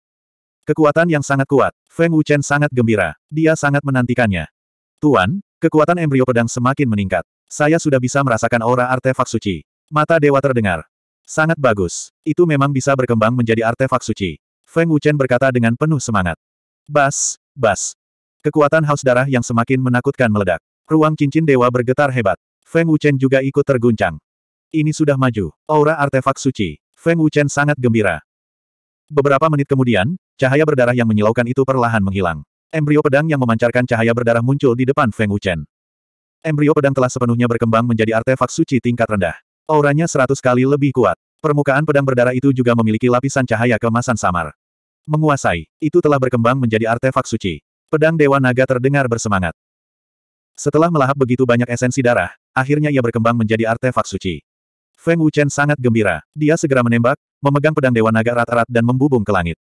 Kekuatan yang sangat kuat. Feng Wuchen sangat gembira. Dia sangat menantikannya. Tuan, kekuatan embrio pedang semakin meningkat. Saya sudah bisa merasakan aura artefak suci. Mata dewa terdengar. Sangat bagus. Itu memang bisa berkembang menjadi artefak suci. Feng Wuchen berkata dengan penuh semangat. Bas, bas. Kekuatan haus darah yang semakin menakutkan meledak. Ruang cincin dewa bergetar hebat. Feng Wuchen juga ikut terguncang. Ini sudah maju. Aura artefak suci. Feng Wuchen sangat gembira. Beberapa menit kemudian, cahaya berdarah yang menyilaukan itu perlahan menghilang. Embrio pedang yang memancarkan cahaya berdarah muncul di depan Feng Wuchen. Embrio pedang telah sepenuhnya berkembang menjadi artefak suci tingkat rendah. Auranya seratus kali lebih kuat. Permukaan pedang berdarah itu juga memiliki lapisan cahaya kemasan samar. Menguasai, itu telah berkembang menjadi artefak suci. Pedang Dewa Naga terdengar bersemangat. Setelah melahap begitu banyak esensi darah, akhirnya ia berkembang menjadi artefak suci. Feng Wuchen sangat gembira. Dia segera menembak, memegang pedang Dewa Naga erat rat dan membubung ke langit.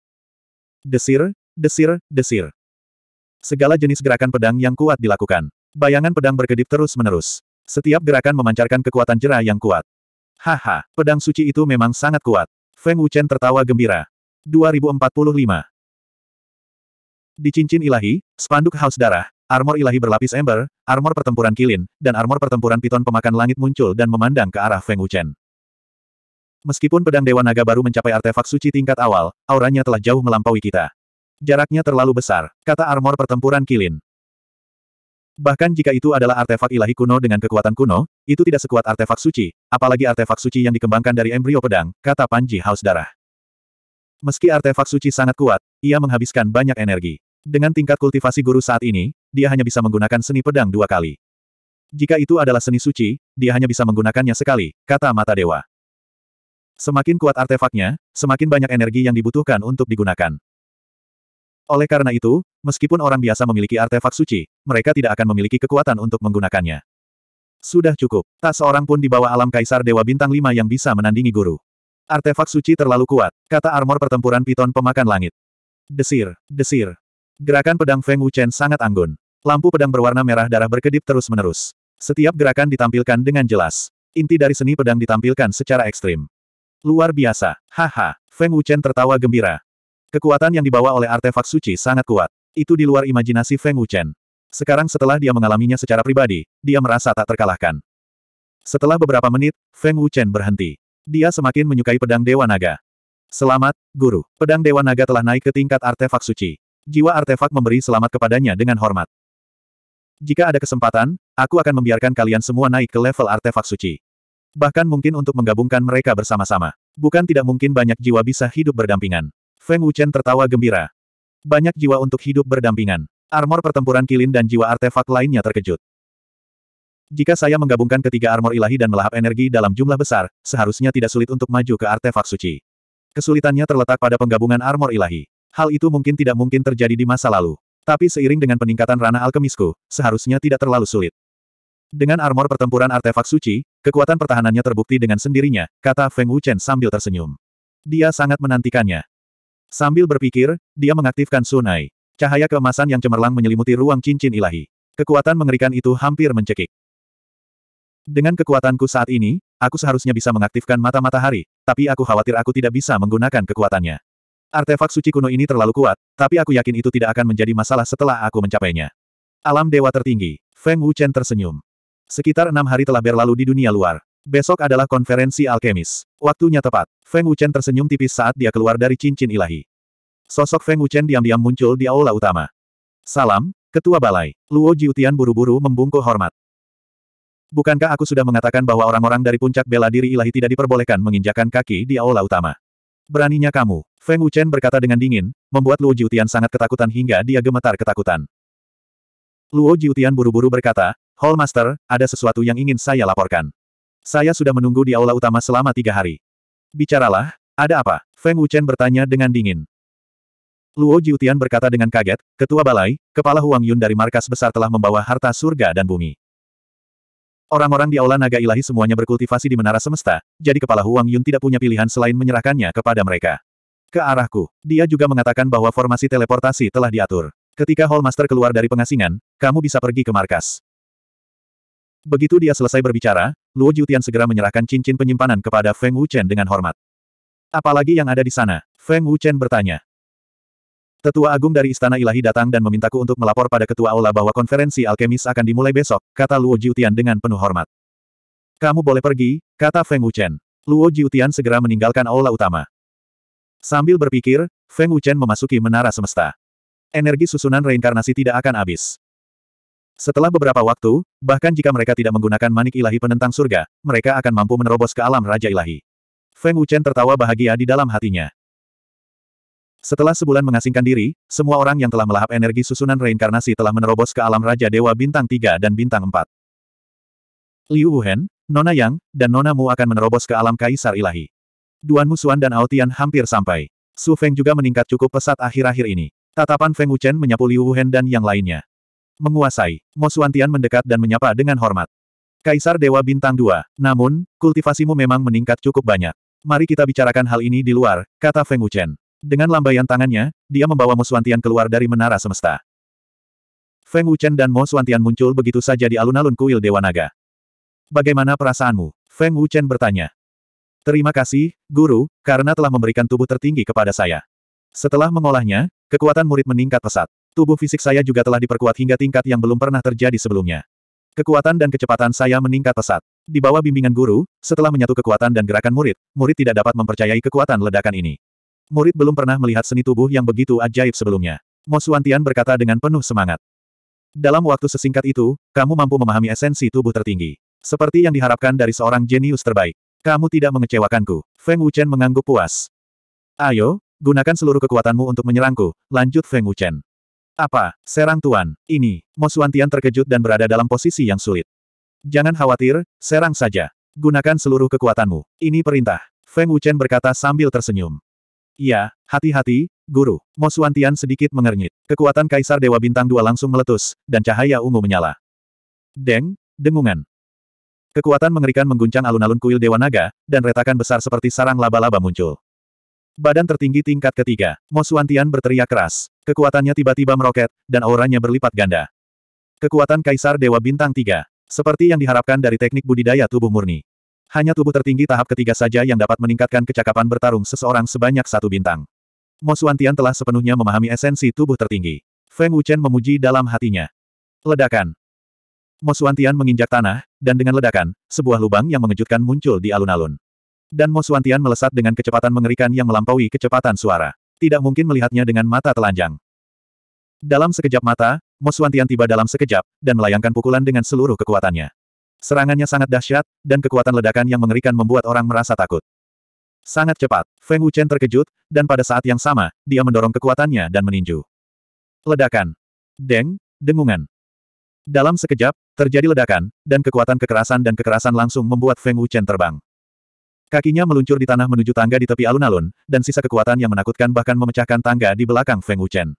Desir, desir, desir. Segala jenis gerakan pedang yang kuat dilakukan. Bayangan pedang berkedip terus-menerus. Setiap gerakan memancarkan kekuatan jera yang kuat. Haha, pedang suci itu memang sangat kuat. Feng Wuchen tertawa gembira. 2045 Di cincin ilahi, spanduk haus darah, Armor ilahi berlapis ember, armor pertempuran kilin, dan armor pertempuran piton pemakan langit muncul dan memandang ke arah Feng Wuchen. Meskipun pedang Dewa Naga baru mencapai artefak suci tingkat awal, auranya telah jauh melampaui kita. Jaraknya terlalu besar, kata armor pertempuran kilin. Bahkan jika itu adalah artefak ilahi kuno dengan kekuatan kuno, itu tidak sekuat artefak suci, apalagi artefak suci yang dikembangkan dari embrio pedang, kata Panji Haus Darah. Meski artefak suci sangat kuat, ia menghabiskan banyak energi. Dengan tingkat kultivasi guru saat ini, dia hanya bisa menggunakan seni pedang dua kali. Jika itu adalah seni suci, dia hanya bisa menggunakannya sekali, kata mata dewa. Semakin kuat artefaknya, semakin banyak energi yang dibutuhkan untuk digunakan. Oleh karena itu, meskipun orang biasa memiliki artefak suci, mereka tidak akan memiliki kekuatan untuk menggunakannya. Sudah cukup, tak seorang pun di bawah alam kaisar Dewa Bintang 5 yang bisa menandingi guru. Artefak suci terlalu kuat, kata armor pertempuran piton pemakan langit. Desir, desir, Gerakan pedang Feng Wuchen sangat anggun. Lampu pedang berwarna merah darah berkedip terus-menerus. Setiap gerakan ditampilkan dengan jelas. Inti dari seni pedang ditampilkan secara ekstrim. Luar biasa. Haha. Feng Wuchen tertawa gembira. Kekuatan yang dibawa oleh artefak suci sangat kuat. Itu di luar imajinasi Feng Wuchen. Sekarang setelah dia mengalaminya secara pribadi, dia merasa tak terkalahkan. Setelah beberapa menit, Feng Wuchen berhenti. Dia semakin menyukai pedang Dewa Naga. Selamat, Guru. Pedang Dewa Naga telah naik ke tingkat artefak suci jiwa artefak memberi selamat kepadanya dengan hormat. Jika ada kesempatan, aku akan membiarkan kalian semua naik ke level artefak suci. Bahkan mungkin untuk menggabungkan mereka bersama-sama. Bukan tidak mungkin banyak jiwa bisa hidup berdampingan. Feng Wuchen tertawa gembira. Banyak jiwa untuk hidup berdampingan. Armor pertempuran kilin dan jiwa artefak lainnya terkejut. Jika saya menggabungkan ketiga armor ilahi dan melahap energi dalam jumlah besar, seharusnya tidak sulit untuk maju ke artefak suci. Kesulitannya terletak pada penggabungan armor ilahi. Hal itu mungkin tidak mungkin terjadi di masa lalu. Tapi seiring dengan peningkatan ranah alkemisku, seharusnya tidak terlalu sulit. Dengan armor pertempuran artefak suci, kekuatan pertahanannya terbukti dengan sendirinya, kata Feng Wuchen sambil tersenyum. Dia sangat menantikannya. Sambil berpikir, dia mengaktifkan sunai. Cahaya keemasan yang cemerlang menyelimuti ruang cincin ilahi. Kekuatan mengerikan itu hampir mencekik. Dengan kekuatanku saat ini, aku seharusnya bisa mengaktifkan mata matahari, tapi aku khawatir aku tidak bisa menggunakan kekuatannya. Artefak suci kuno ini terlalu kuat, tapi aku yakin itu tidak akan menjadi masalah setelah aku mencapainya. Alam dewa tertinggi, Feng Wuchen tersenyum. Sekitar enam hari telah berlalu di dunia luar. Besok adalah konferensi alkemis. Waktunya tepat. Feng Wuchen tersenyum tipis saat dia keluar dari cincin ilahi. Sosok Feng Wuchen diam-diam muncul di aula utama. Salam, Ketua Balai. Luo Jiutian buru-buru membungkuk hormat. Bukankah aku sudah mengatakan bahwa orang-orang dari puncak bela diri ilahi tidak diperbolehkan menginjakan kaki di aula utama? Beraninya kamu, Feng Wuchen berkata dengan dingin, membuat Luo Jiutian sangat ketakutan hingga dia gemetar ketakutan. Luo Jiutian buru-buru berkata, Hall Master, ada sesuatu yang ingin saya laporkan. Saya sudah menunggu di aula utama selama tiga hari. Bicaralah, ada apa? Feng Wuchen bertanya dengan dingin. Luo Jiutian berkata dengan kaget, Ketua Balai, Kepala Huang Yun dari Markas Besar telah membawa harta surga dan bumi. Orang-orang di Aula Naga Ilahi semuanya berkultivasi di Menara Semesta, jadi kepala Huang Yun tidak punya pilihan selain menyerahkannya kepada mereka. Ke arahku, dia juga mengatakan bahwa formasi teleportasi telah diatur. Ketika Hallmaster keluar dari pengasingan, kamu bisa pergi ke markas. Begitu dia selesai berbicara, Luo Jutian segera menyerahkan cincin penyimpanan kepada Feng Wuchen dengan hormat. Apalagi yang ada di sana? Feng Wuchen bertanya. Tetua Agung dari Istana Ilahi datang dan memintaku untuk melapor pada Ketua Aula bahwa konferensi alkemis akan dimulai besok, kata Luo Jiutian dengan penuh hormat. Kamu boleh pergi, kata Feng Wuchen. Luo Jiutian segera meninggalkan aula utama. Sambil berpikir, Feng Wuchen memasuki menara semesta. Energi susunan reinkarnasi tidak akan habis. Setelah beberapa waktu, bahkan jika mereka tidak menggunakan manik ilahi penentang surga, mereka akan mampu menerobos ke alam Raja Ilahi. Feng Wuchen tertawa bahagia di dalam hatinya. Setelah sebulan mengasingkan diri, semua orang yang telah melahap energi susunan reinkarnasi telah menerobos ke alam Raja Dewa Bintang 3 dan Bintang 4. Liu Wuhen, Nona Yang, dan Nona Mu akan menerobos ke alam Kaisar Ilahi. Duan Musuan dan Aotian hampir sampai. Su Feng juga meningkat cukup pesat akhir-akhir ini. Tatapan Feng Wuchen menyapu Liu Wuhen dan yang lainnya. Menguasai, Mo Suantian mendekat dan menyapa dengan hormat. Kaisar Dewa Bintang 2, namun, kultivasimu memang meningkat cukup banyak. Mari kita bicarakan hal ini di luar, kata Feng Wuchen. Dengan lambaian tangannya, dia membawa Mo Suantian keluar dari menara semesta. Feng Wuchen dan Mo Suantian muncul begitu saja di alun-alun kuil Dewa Naga. Bagaimana perasaanmu? Feng Wuchen bertanya. Terima kasih, Guru, karena telah memberikan tubuh tertinggi kepada saya. Setelah mengolahnya, kekuatan murid meningkat pesat. Tubuh fisik saya juga telah diperkuat hingga tingkat yang belum pernah terjadi sebelumnya. Kekuatan dan kecepatan saya meningkat pesat. Di bawah bimbingan guru, setelah menyatu kekuatan dan gerakan murid, murid tidak dapat mempercayai kekuatan ledakan ini. Murid belum pernah melihat seni tubuh yang begitu ajaib sebelumnya. Mo Suantian berkata dengan penuh semangat. Dalam waktu sesingkat itu, kamu mampu memahami esensi tubuh tertinggi. Seperti yang diharapkan dari seorang jenius terbaik. Kamu tidak mengecewakanku. Feng Wuchen mengangguk puas. Ayo, gunakan seluruh kekuatanmu untuk menyerangku, lanjut Feng Wuchen. Apa, serang tuan, ini, Mo Suantian terkejut dan berada dalam posisi yang sulit. Jangan khawatir, serang saja. Gunakan seluruh kekuatanmu. Ini perintah. Feng Wuchen berkata sambil tersenyum. Iya, hati-hati, guru. Mo Suantian sedikit mengernyit. Kekuatan Kaisar Dewa Bintang Dua langsung meletus, dan cahaya ungu menyala. Deng, dengungan. Kekuatan mengerikan mengguncang alun-alun kuil Dewa Naga, dan retakan besar seperti sarang laba-laba muncul. Badan tertinggi tingkat ketiga, Mo Suantian berteriak keras. Kekuatannya tiba-tiba meroket, dan auranya berlipat ganda. Kekuatan Kaisar Dewa Bintang Tiga, Seperti yang diharapkan dari teknik budidaya tubuh murni. Hanya tubuh tertinggi tahap ketiga saja yang dapat meningkatkan kecakapan bertarung seseorang sebanyak satu bintang. Mo Suantian telah sepenuhnya memahami esensi tubuh tertinggi. Feng Wuchen memuji dalam hatinya. Ledakan. Mo Suantian menginjak tanah, dan dengan ledakan, sebuah lubang yang mengejutkan muncul di alun-alun. Dan Mo Suantian melesat dengan kecepatan mengerikan yang melampaui kecepatan suara. Tidak mungkin melihatnya dengan mata telanjang. Dalam sekejap mata, Mo Suantian tiba dalam sekejap, dan melayangkan pukulan dengan seluruh kekuatannya. Serangannya sangat dahsyat, dan kekuatan ledakan yang mengerikan membuat orang merasa takut. Sangat cepat, Feng Wuchen terkejut, dan pada saat yang sama, dia mendorong kekuatannya dan meninju. Ledakan. Deng, dengungan. Dalam sekejap, terjadi ledakan, dan kekuatan kekerasan dan kekerasan langsung membuat Feng Wuchen terbang. Kakinya meluncur di tanah menuju tangga di tepi alun-alun, dan sisa kekuatan yang menakutkan bahkan memecahkan tangga di belakang Feng Wuchen.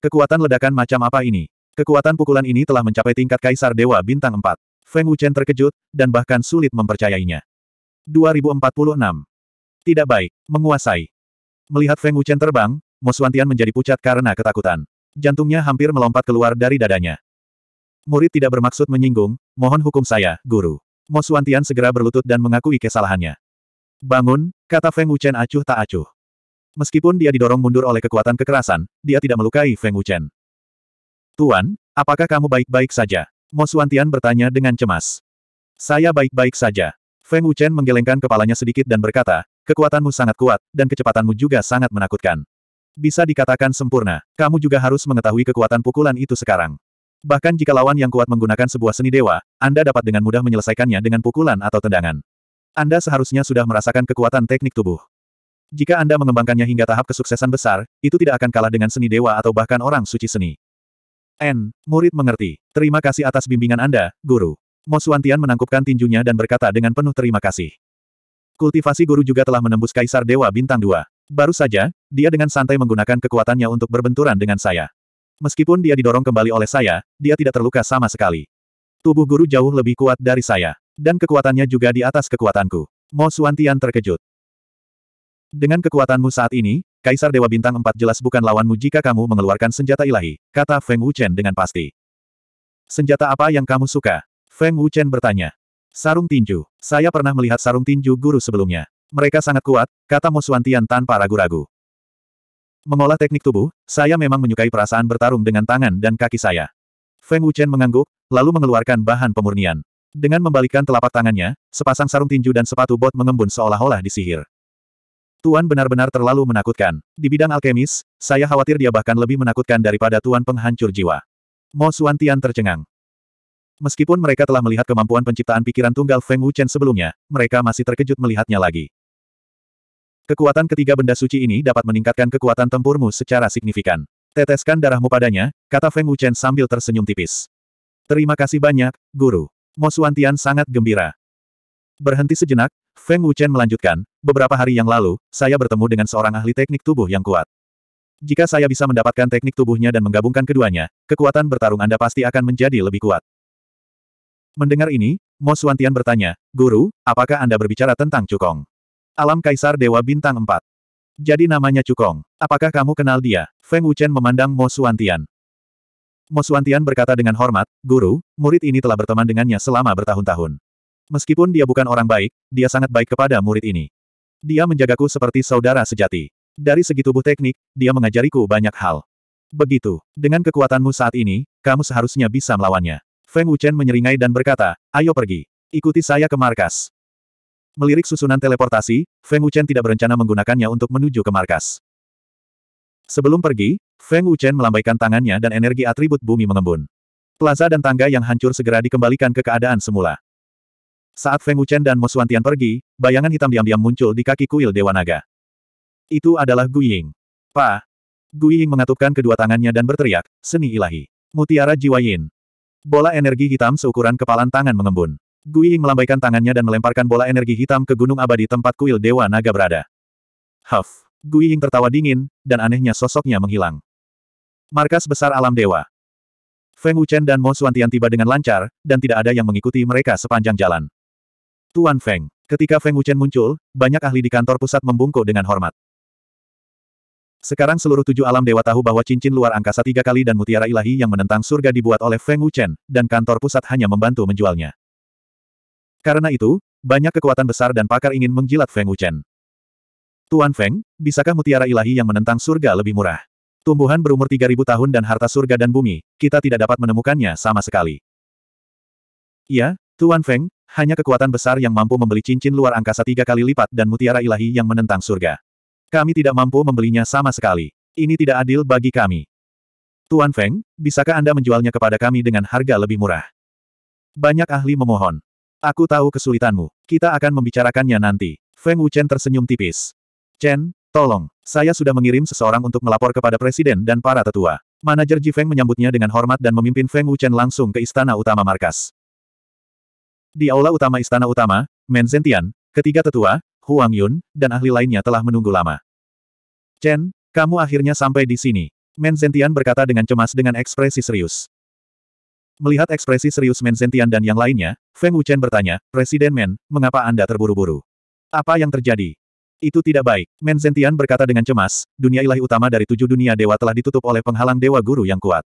Kekuatan ledakan macam apa ini? Kekuatan pukulan ini telah mencapai tingkat Kaisar Dewa Bintang 4. Feng Wuchen terkejut, dan bahkan sulit mempercayainya. 2046. Tidak baik, menguasai. Melihat Feng Wuchen terbang, Mo Suantian menjadi pucat karena ketakutan. Jantungnya hampir melompat keluar dari dadanya. Murid tidak bermaksud menyinggung, mohon hukum saya, guru. Mo Suantian segera berlutut dan mengakui kesalahannya. Bangun, kata Feng Wuchen acuh tak acuh. Meskipun dia didorong mundur oleh kekuatan kekerasan, dia tidak melukai Feng Wuchen. Tuan, apakah kamu baik-baik saja? Mo Suantian bertanya dengan cemas. Saya baik-baik saja. Feng Wuchen menggelengkan kepalanya sedikit dan berkata, kekuatanmu sangat kuat, dan kecepatanmu juga sangat menakutkan. Bisa dikatakan sempurna, kamu juga harus mengetahui kekuatan pukulan itu sekarang. Bahkan jika lawan yang kuat menggunakan sebuah seni dewa, Anda dapat dengan mudah menyelesaikannya dengan pukulan atau tendangan. Anda seharusnya sudah merasakan kekuatan teknik tubuh. Jika Anda mengembangkannya hingga tahap kesuksesan besar, itu tidak akan kalah dengan seni dewa atau bahkan orang suci seni. N, murid mengerti. Terima kasih atas bimbingan Anda, guru. Mo Suantian menangkupkan tinjunya dan berkata dengan penuh terima kasih. Kultivasi guru juga telah menembus Kaisar Dewa Bintang 2. Baru saja, dia dengan santai menggunakan kekuatannya untuk berbenturan dengan saya. Meskipun dia didorong kembali oleh saya, dia tidak terluka sama sekali. Tubuh guru jauh lebih kuat dari saya. Dan kekuatannya juga di atas kekuatanku. Mo Suantian terkejut. Dengan kekuatanmu saat ini, Kaisar Dewa Bintang 4 jelas bukan lawanmu jika kamu mengeluarkan senjata ilahi, kata Feng Wuchen dengan pasti. Senjata apa yang kamu suka? Feng Wuchen bertanya. Sarung tinju. Saya pernah melihat sarung tinju guru sebelumnya. Mereka sangat kuat, kata Mo Tian tanpa ragu-ragu. Mengolah teknik tubuh, saya memang menyukai perasaan bertarung dengan tangan dan kaki saya. Feng Wuchen mengangguk, lalu mengeluarkan bahan pemurnian. Dengan membalikkan telapak tangannya, sepasang sarung tinju dan sepatu bot mengembun seolah-olah disihir. Tuan benar-benar terlalu menakutkan. Di bidang alkemis, saya khawatir dia bahkan lebih menakutkan daripada Tuan penghancur jiwa. Mo Suantian tercengang. Meskipun mereka telah melihat kemampuan penciptaan pikiran tunggal Feng Wuchen sebelumnya, mereka masih terkejut melihatnya lagi. Kekuatan ketiga benda suci ini dapat meningkatkan kekuatan tempurmu secara signifikan. Teteskan darahmu padanya, kata Feng Wuchen sambil tersenyum tipis. Terima kasih banyak, Guru. Mo Suantian sangat gembira. Berhenti sejenak, Feng Wuchen melanjutkan, Beberapa hari yang lalu, saya bertemu dengan seorang ahli teknik tubuh yang kuat. Jika saya bisa mendapatkan teknik tubuhnya dan menggabungkan keduanya, kekuatan bertarung Anda pasti akan menjadi lebih kuat. Mendengar ini, Mo Suantian bertanya, Guru, apakah Anda berbicara tentang Cukong? Alam Kaisar Dewa Bintang 4. Jadi namanya Cukong. Apakah kamu kenal dia? Feng Wuchen memandang Mo Suantian. Mo Suantian berkata dengan hormat, Guru, murid ini telah berteman dengannya selama bertahun-tahun. Meskipun dia bukan orang baik, dia sangat baik kepada murid ini. Dia menjagaku seperti saudara sejati. Dari segi tubuh teknik, dia mengajariku banyak hal. Begitu. Dengan kekuatanmu saat ini, kamu seharusnya bisa melawannya. Feng Wuchen menyeringai dan berkata, ayo pergi. Ikuti saya ke markas. Melirik susunan teleportasi, Feng Wuchen tidak berencana menggunakannya untuk menuju ke markas. Sebelum pergi, Feng Wuchen melambaikan tangannya dan energi atribut bumi mengembun. Plaza dan tangga yang hancur segera dikembalikan ke keadaan semula. Saat Feng Wuchen dan Mo Suantian pergi, bayangan hitam diam-diam muncul di kaki kuil Dewa Naga. Itu adalah Guiying. Pa! Guiying mengatupkan kedua tangannya dan berteriak, seni ilahi. Mutiara Jiwa Yin. Bola energi hitam seukuran kepalan tangan mengembun. Guiying melambaikan tangannya dan melemparkan bola energi hitam ke gunung abadi tempat kuil Dewa Naga berada. Huff! Guiying tertawa dingin, dan anehnya sosoknya menghilang. Markas besar alam dewa. Feng Wuchen dan Mo Suantian tiba dengan lancar, dan tidak ada yang mengikuti mereka sepanjang jalan. Tuan Feng. Ketika Feng Wuchen muncul, banyak ahli di kantor pusat membungkuk dengan hormat. Sekarang seluruh tujuh alam dewa tahu bahwa cincin luar angkasa tiga kali dan mutiara ilahi yang menentang surga dibuat oleh Feng Wuchen, dan kantor pusat hanya membantu menjualnya. Karena itu, banyak kekuatan besar dan pakar ingin menjilat Feng Wuchen. Tuan Feng, bisakah mutiara ilahi yang menentang surga lebih murah? Tumbuhan berumur 3000 tahun dan harta surga dan bumi, kita tidak dapat menemukannya sama sekali. Ya, Tuan Feng, hanya kekuatan besar yang mampu membeli cincin luar angkasa tiga kali lipat dan mutiara ilahi yang menentang surga. Kami tidak mampu membelinya sama sekali. Ini tidak adil bagi kami. Tuan Feng, bisakah Anda menjualnya kepada kami dengan harga lebih murah? Banyak ahli memohon. Aku tahu kesulitanmu. Kita akan membicarakannya nanti. Feng Wuchen tersenyum tipis. Chen, tolong. Saya sudah mengirim seseorang untuk melapor kepada presiden dan para tetua. Manajer Ji Feng menyambutnya dengan hormat dan memimpin Feng Wuchen langsung ke istana utama markas. Di aula utama Istana Utama, Men Zentian, ketiga tetua, Huang Yun, dan ahli lainnya telah menunggu lama. Chen, kamu akhirnya sampai di sini. Men Zentian berkata dengan cemas dengan ekspresi serius. Melihat ekspresi serius Men Zentian dan yang lainnya, Feng Wuchen bertanya, Presiden Men, mengapa Anda terburu-buru? Apa yang terjadi? Itu tidak baik. Men Zentian berkata dengan cemas, dunia ilahi utama dari tujuh dunia dewa telah ditutup oleh penghalang dewa guru yang kuat.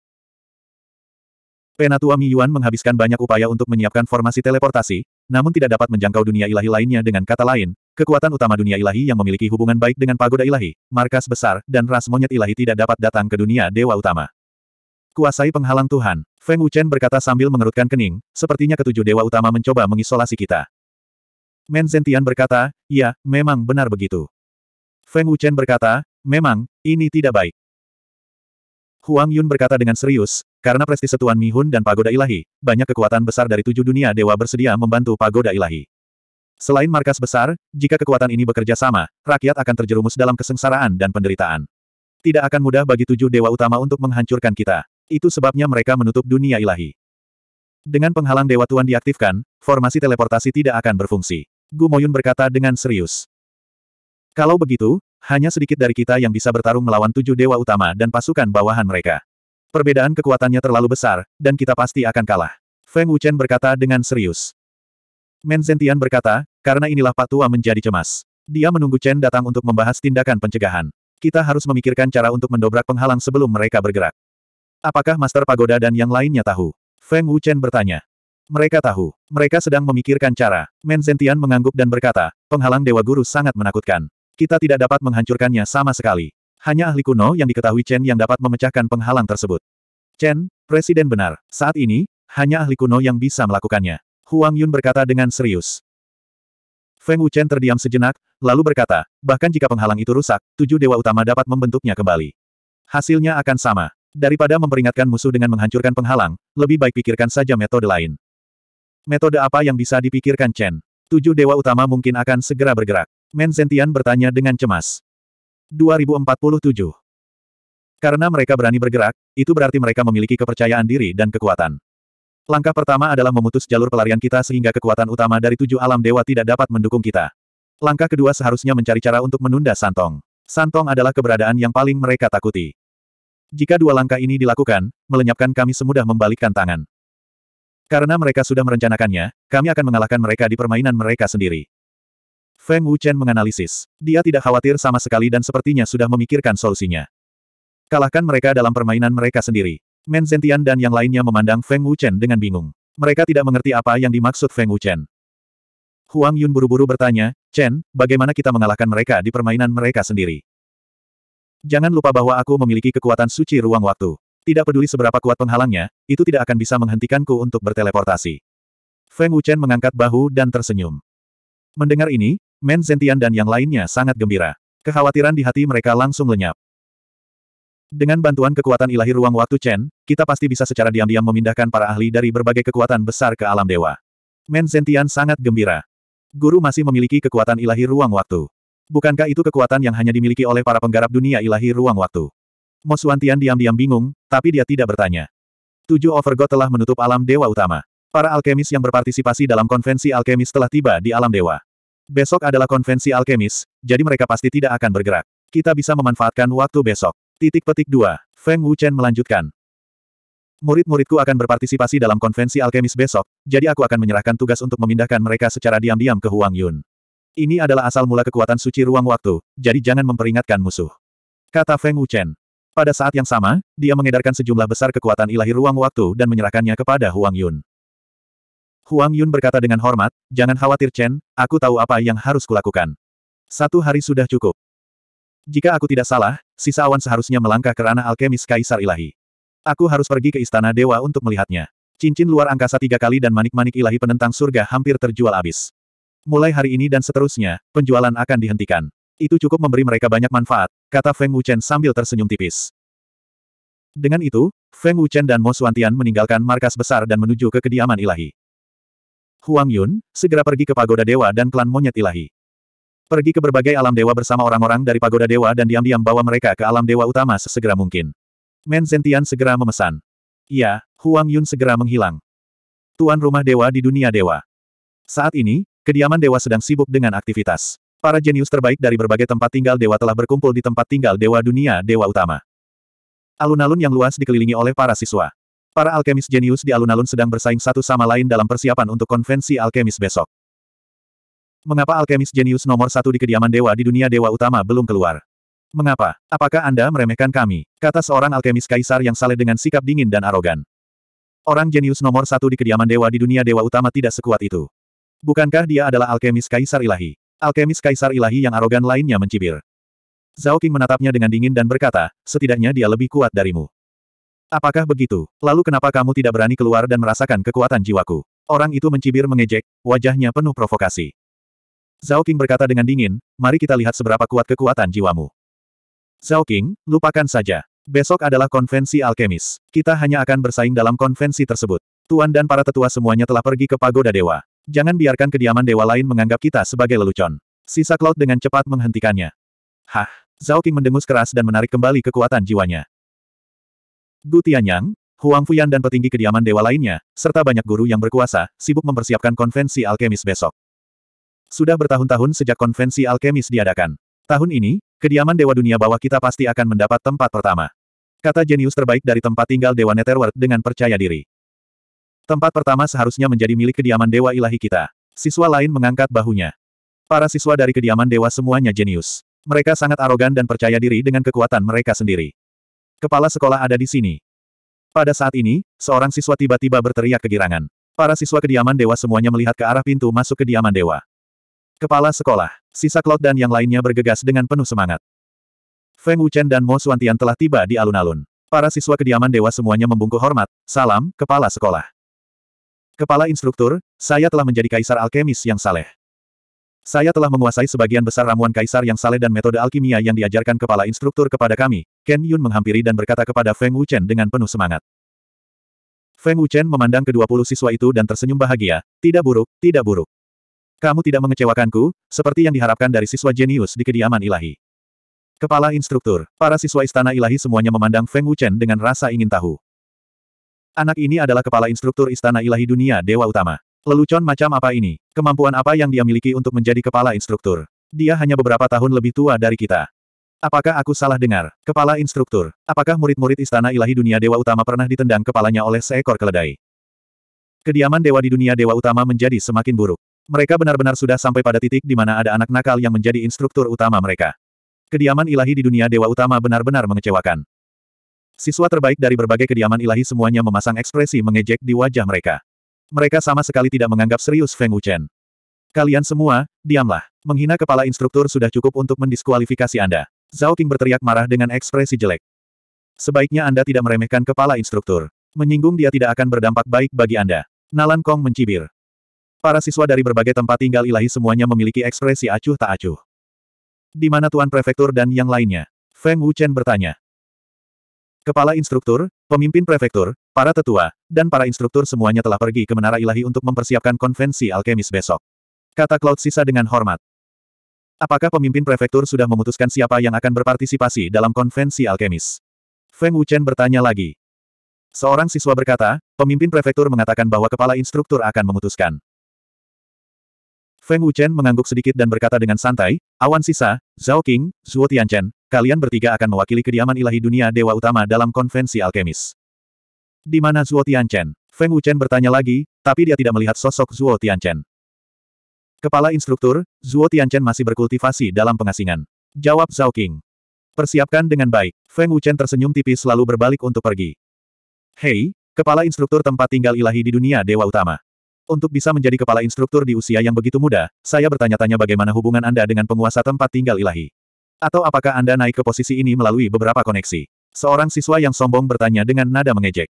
Penatua Mi Yuan menghabiskan banyak upaya untuk menyiapkan formasi teleportasi, namun tidak dapat menjangkau dunia ilahi lainnya dengan kata lain, kekuatan utama dunia ilahi yang memiliki hubungan baik dengan pagoda ilahi, markas besar, dan ras monyet ilahi tidak dapat datang ke dunia dewa utama. Kuasai penghalang Tuhan, Feng Wuchen berkata sambil mengerutkan kening, sepertinya ketujuh dewa utama mencoba mengisolasi kita. Men Zentian berkata, ya, memang benar begitu. Feng Wuchen berkata, memang, ini tidak baik. Huang Yun berkata dengan serius, karena prestise Tuan Mihun dan Pagoda Ilahi, banyak kekuatan besar dari tujuh dunia dewa bersedia membantu Pagoda Ilahi. Selain markas besar, jika kekuatan ini bekerja sama, rakyat akan terjerumus dalam kesengsaraan dan penderitaan. Tidak akan mudah bagi tujuh dewa utama untuk menghancurkan kita. Itu sebabnya mereka menutup dunia ilahi. Dengan penghalang dewa tuan diaktifkan, formasi teleportasi tidak akan berfungsi. Gu Moyun berkata dengan serius. Kalau begitu, hanya sedikit dari kita yang bisa bertarung melawan tujuh dewa utama dan pasukan bawahan mereka. Perbedaan kekuatannya terlalu besar, dan kita pasti akan kalah. Feng Wuchen berkata dengan serius. Men Zentian berkata, karena inilah Pak Tua menjadi cemas. Dia menunggu Chen datang untuk membahas tindakan pencegahan. Kita harus memikirkan cara untuk mendobrak penghalang sebelum mereka bergerak. Apakah Master Pagoda dan yang lainnya tahu? Feng Wuchen bertanya. Mereka tahu. Mereka sedang memikirkan cara. Men Zentian mengangguk dan berkata, penghalang Dewa Guru sangat menakutkan. Kita tidak dapat menghancurkannya sama sekali. Hanya ahli kuno yang diketahui Chen yang dapat memecahkan penghalang tersebut. Chen, Presiden benar, saat ini, hanya ahli kuno yang bisa melakukannya. Huang Yun berkata dengan serius. Feng Wuchen terdiam sejenak, lalu berkata, bahkan jika penghalang itu rusak, tujuh dewa utama dapat membentuknya kembali. Hasilnya akan sama. Daripada memperingatkan musuh dengan menghancurkan penghalang, lebih baik pikirkan saja metode lain. Metode apa yang bisa dipikirkan Chen? Tujuh dewa utama mungkin akan segera bergerak. Men Zentian bertanya dengan cemas. 2047. Karena mereka berani bergerak, itu berarti mereka memiliki kepercayaan diri dan kekuatan. Langkah pertama adalah memutus jalur pelarian kita sehingga kekuatan utama dari tujuh alam dewa tidak dapat mendukung kita. Langkah kedua seharusnya mencari cara untuk menunda Santong. Santong adalah keberadaan yang paling mereka takuti. Jika dua langkah ini dilakukan, melenyapkan kami semudah membalikkan tangan. Karena mereka sudah merencanakannya, kami akan mengalahkan mereka di permainan mereka sendiri. Feng Wuchen menganalisis. Dia tidak khawatir sama sekali dan sepertinya sudah memikirkan solusinya. Kalahkan mereka dalam permainan mereka sendiri. Men Zentian dan yang lainnya memandang Feng Wuchen dengan bingung. Mereka tidak mengerti apa yang dimaksud Feng Wuchen. Huang Yun buru-buru bertanya, Chen, bagaimana kita mengalahkan mereka di permainan mereka sendiri? Jangan lupa bahwa aku memiliki kekuatan suci ruang waktu. Tidak peduli seberapa kuat penghalangnya, itu tidak akan bisa menghentikanku untuk berteleportasi. Feng Wuchen mengangkat bahu dan tersenyum. Mendengar ini, Men Zentian dan yang lainnya sangat gembira. Kekhawatiran di hati mereka langsung lenyap. Dengan bantuan kekuatan ilahi ruang waktu Chen, kita pasti bisa secara diam-diam memindahkan para ahli dari berbagai kekuatan besar ke alam dewa. Men Zentian sangat gembira. Guru masih memiliki kekuatan ilahi ruang waktu. Bukankah itu kekuatan yang hanya dimiliki oleh para penggarap dunia ilahi ruang waktu? Mo Suantian diam-diam bingung, tapi dia tidak bertanya. Tujuh Overgod telah menutup alam dewa utama. Para alkemis yang berpartisipasi dalam konvensi alkemis telah tiba di alam dewa. Besok adalah konvensi alkemis, jadi mereka pasti tidak akan bergerak. Kita bisa memanfaatkan waktu besok. Titik petik 2. Feng Wuchen melanjutkan. Murid-muridku akan berpartisipasi dalam konvensi alkemis besok, jadi aku akan menyerahkan tugas untuk memindahkan mereka secara diam-diam ke Huang Yun. Ini adalah asal mula kekuatan suci ruang waktu, jadi jangan memperingatkan musuh. Kata Feng Wuchen. Pada saat yang sama, dia mengedarkan sejumlah besar kekuatan ilahi ruang waktu dan menyerahkannya kepada Huang Yun. Huang Yun berkata dengan hormat, jangan khawatir Chen, aku tahu apa yang harus kulakukan. Satu hari sudah cukup. Jika aku tidak salah, sisa awan seharusnya melangkah ke ranah alkemis Kaisar Ilahi. Aku harus pergi ke Istana Dewa untuk melihatnya. Cincin luar angkasa tiga kali dan manik-manik ilahi penentang surga hampir terjual habis. Mulai hari ini dan seterusnya, penjualan akan dihentikan. Itu cukup memberi mereka banyak manfaat, kata Feng Wuchen sambil tersenyum tipis. Dengan itu, Feng Wuchen dan Mo Suantian meninggalkan markas besar dan menuju ke kediaman ilahi. Huang Yun, segera pergi ke Pagoda Dewa dan klan monyet ilahi. Pergi ke berbagai alam dewa bersama orang-orang dari Pagoda Dewa dan diam-diam bawa mereka ke alam dewa utama sesegera mungkin. Men Zentian segera memesan. Iya, Huang Yun segera menghilang. Tuan rumah dewa di dunia dewa. Saat ini, kediaman dewa sedang sibuk dengan aktivitas. Para jenius terbaik dari berbagai tempat tinggal dewa telah berkumpul di tempat tinggal dewa dunia dewa utama. Alun-alun yang luas dikelilingi oleh para siswa. Para alkemis jenius di alun-alun sedang bersaing satu sama lain dalam persiapan untuk konvensi alkemis besok. Mengapa alkemis jenius nomor satu di kediaman dewa di dunia dewa utama belum keluar? Mengapa? Apakah Anda meremehkan kami? Kata seorang alkemis kaisar yang saleh dengan sikap dingin dan arogan. Orang jenius nomor satu di kediaman dewa di dunia dewa utama tidak sekuat itu. Bukankah dia adalah alkemis kaisar ilahi? Alkemis kaisar ilahi yang arogan lainnya mencibir. Zhao Qing menatapnya dengan dingin dan berkata, setidaknya dia lebih kuat darimu. Apakah begitu? Lalu kenapa kamu tidak berani keluar dan merasakan kekuatan jiwaku? Orang itu mencibir mengejek, wajahnya penuh provokasi. Zhao Qing berkata dengan dingin, mari kita lihat seberapa kuat kekuatan jiwamu. Zhao Qing, lupakan saja. Besok adalah konvensi alkemis. Kita hanya akan bersaing dalam konvensi tersebut. Tuan dan para tetua semuanya telah pergi ke pagoda dewa. Jangan biarkan kediaman dewa lain menganggap kita sebagai lelucon. Sisa Cloud dengan cepat menghentikannya. Hah! Zhao Qing mendengus keras dan menarik kembali kekuatan jiwanya. Gu Tianyang, Huang Fuyan dan petinggi kediaman dewa lainnya, serta banyak guru yang berkuasa, sibuk mempersiapkan konvensi alkemis besok. Sudah bertahun-tahun sejak konvensi alkemis diadakan. Tahun ini, kediaman dewa dunia bawah kita pasti akan mendapat tempat pertama. Kata jenius terbaik dari tempat tinggal dewa Netherworld dengan percaya diri. Tempat pertama seharusnya menjadi milik kediaman dewa ilahi kita. Siswa lain mengangkat bahunya. Para siswa dari kediaman dewa semuanya jenius. Mereka sangat arogan dan percaya diri dengan kekuatan mereka sendiri. Kepala sekolah ada di sini. Pada saat ini, seorang siswa tiba-tiba berteriak kegirangan. Para siswa kediaman dewa semuanya melihat ke arah pintu masuk kediaman dewa. Kepala sekolah, sisa Cloud dan yang lainnya bergegas dengan penuh semangat. Feng Wuchen dan Mo Suantian telah tiba di alun-alun. Para siswa kediaman dewa semuanya membungkuk hormat, salam, kepala sekolah. Kepala instruktur, saya telah menjadi kaisar alkemis yang saleh. Saya telah menguasai sebagian besar ramuan kaisar yang saleh dan metode alkimia yang diajarkan kepala instruktur kepada kami. Ken Yun menghampiri dan berkata kepada Feng Wuchen dengan penuh semangat. Feng Wuchen memandang kedua puluh siswa itu dan tersenyum bahagia. Tidak buruk, tidak buruk. Kamu tidak mengecewakanku, seperti yang diharapkan dari siswa jenius di kediaman ilahi. Kepala instruktur, para siswa istana ilahi semuanya memandang Feng Wuchen dengan rasa ingin tahu. Anak ini adalah kepala instruktur istana ilahi dunia Dewa Utama. Lelucon macam apa ini? Kemampuan apa yang dia miliki untuk menjadi kepala instruktur? Dia hanya beberapa tahun lebih tua dari kita. Apakah aku salah dengar? Kepala instruktur, apakah murid-murid istana ilahi dunia dewa utama pernah ditendang kepalanya oleh seekor keledai? Kediaman dewa di dunia dewa utama menjadi semakin buruk. Mereka benar-benar sudah sampai pada titik di mana ada anak nakal yang menjadi instruktur utama mereka. Kediaman ilahi di dunia dewa utama benar-benar mengecewakan. Siswa terbaik dari berbagai kediaman ilahi semuanya memasang ekspresi mengejek di wajah mereka. Mereka sama sekali tidak menganggap serius Feng Wuchen. Kalian semua, diamlah. Menghina kepala instruktur sudah cukup untuk mendiskualifikasi Anda. Zhao Qing berteriak marah dengan ekspresi jelek. Sebaiknya Anda tidak meremehkan kepala instruktur. Menyinggung dia tidak akan berdampak baik bagi Anda. Nalan Kong mencibir. Para siswa dari berbagai tempat tinggal ilahi semuanya memiliki ekspresi acuh tak acuh. Di mana Tuan Prefektur dan yang lainnya? Feng Wuchen bertanya. Kepala instruktur, pemimpin prefektur, para tetua, dan para instruktur semuanya telah pergi ke Menara Ilahi untuk mempersiapkan konvensi alkemis besok. Kata Cloud Sisa dengan hormat. Apakah pemimpin prefektur sudah memutuskan siapa yang akan berpartisipasi dalam konvensi alkemis? Feng Wuchen bertanya lagi. Seorang siswa berkata, pemimpin prefektur mengatakan bahwa kepala instruktur akan memutuskan. Feng Wuchen mengangguk sedikit dan berkata dengan santai, Awan sisa, Zhao King, Zhuo Tianchen, kalian bertiga akan mewakili kediaman ilahi dunia dewa utama dalam konvensi alkemis. Di mana Zhuo Tianchen? Feng Wuchen bertanya lagi, tapi dia tidak melihat sosok Zhuo Tianchen. Kepala instruktur, Zhuo Tianchen masih berkultivasi dalam pengasingan. Jawab Zhao King. Persiapkan dengan baik. Feng Wuchen tersenyum tipis lalu berbalik untuk pergi. Hei, kepala instruktur tempat tinggal ilahi di dunia dewa utama. Untuk bisa menjadi kepala instruktur di usia yang begitu muda, saya bertanya-tanya bagaimana hubungan Anda dengan penguasa tempat tinggal ilahi. Atau apakah Anda naik ke posisi ini melalui beberapa koneksi? Seorang siswa yang sombong bertanya dengan nada mengejek.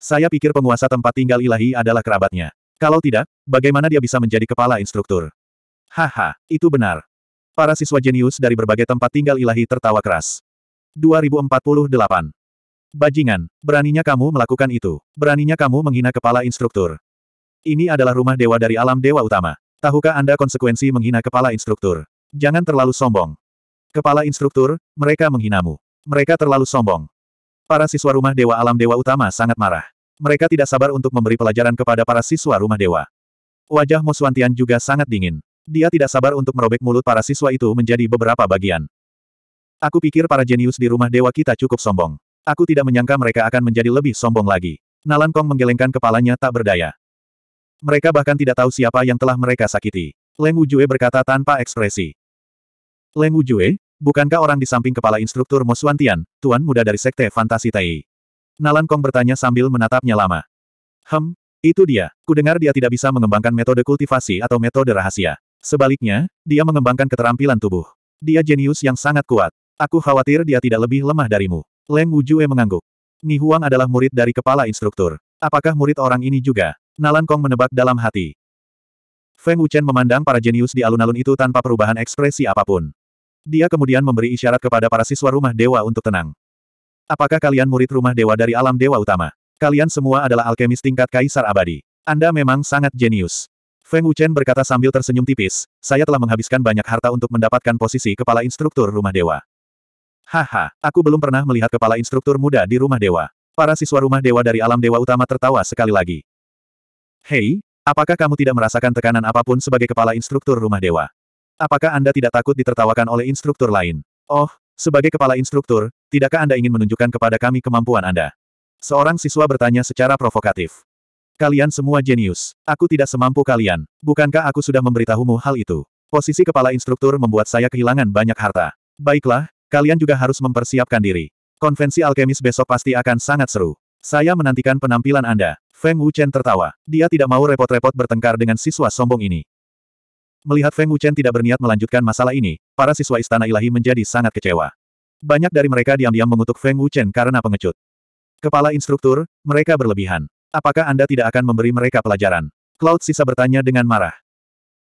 Saya pikir penguasa tempat tinggal ilahi adalah kerabatnya. Kalau tidak, bagaimana dia bisa menjadi kepala instruktur? Haha, itu benar. Para siswa jenius dari berbagai tempat tinggal ilahi tertawa keras. 2048. Bajingan, beraninya kamu melakukan itu. Beraninya kamu menghina kepala instruktur. Ini adalah rumah dewa dari alam dewa utama. Tahukah Anda konsekuensi menghina kepala instruktur? Jangan terlalu sombong. Kepala instruktur, mereka menghinamu. Mereka terlalu sombong. Para siswa rumah dewa alam dewa utama sangat marah. Mereka tidak sabar untuk memberi pelajaran kepada para siswa rumah dewa. Wajah Suantian juga sangat dingin. Dia tidak sabar untuk merobek mulut para siswa itu menjadi beberapa bagian. Aku pikir para jenius di rumah dewa kita cukup sombong. Aku tidak menyangka mereka akan menjadi lebih sombong lagi. Nalan Kong menggelengkan kepalanya tak berdaya. Mereka bahkan tidak tahu siapa yang telah mereka sakiti. Leng Wujue berkata tanpa ekspresi. Leng Wujue, bukankah orang di samping kepala instruktur Mo Suantian, tuan muda dari Sekte Fantasi Tai? Nalan Kong bertanya sambil menatapnya lama. Hem, itu dia. Kudengar dia tidak bisa mengembangkan metode kultivasi atau metode rahasia. Sebaliknya, dia mengembangkan keterampilan tubuh. Dia jenius yang sangat kuat. Aku khawatir dia tidak lebih lemah darimu. Leng Wujue mengangguk. Ni Huang adalah murid dari kepala instruktur. Apakah murid orang ini juga? Nalan Kong menebak dalam hati. Feng Wuchen memandang para jenius di alun-alun itu tanpa perubahan ekspresi apapun. Dia kemudian memberi isyarat kepada para siswa rumah dewa untuk tenang. Apakah kalian murid rumah dewa dari alam dewa utama? Kalian semua adalah alkemis tingkat kaisar abadi. Anda memang sangat jenius. Feng Wuchen berkata sambil tersenyum tipis, saya telah menghabiskan banyak harta untuk mendapatkan posisi kepala instruktur rumah dewa. Haha, aku belum pernah melihat kepala instruktur muda di rumah dewa. Para siswa rumah dewa dari alam dewa utama tertawa sekali lagi. Hei, apakah kamu tidak merasakan tekanan apapun sebagai kepala instruktur rumah dewa? Apakah Anda tidak takut ditertawakan oleh instruktur lain? Oh, sebagai kepala instruktur, tidakkah Anda ingin menunjukkan kepada kami kemampuan Anda? Seorang siswa bertanya secara provokatif. Kalian semua jenius. Aku tidak semampu kalian. Bukankah aku sudah memberitahumu hal itu? Posisi kepala instruktur membuat saya kehilangan banyak harta. Baiklah, kalian juga harus mempersiapkan diri. Konvensi alkemis besok pasti akan sangat seru. Saya menantikan penampilan Anda. Feng Wuchen tertawa. Dia tidak mau repot-repot bertengkar dengan siswa sombong ini. Melihat Feng Wuchen tidak berniat melanjutkan masalah ini, para siswa Istana Ilahi menjadi sangat kecewa. Banyak dari mereka diam-diam mengutuk Feng Wuchen karena pengecut. Kepala instruktur, mereka berlebihan. Apakah Anda tidak akan memberi mereka pelajaran? Cloud sisa bertanya dengan marah.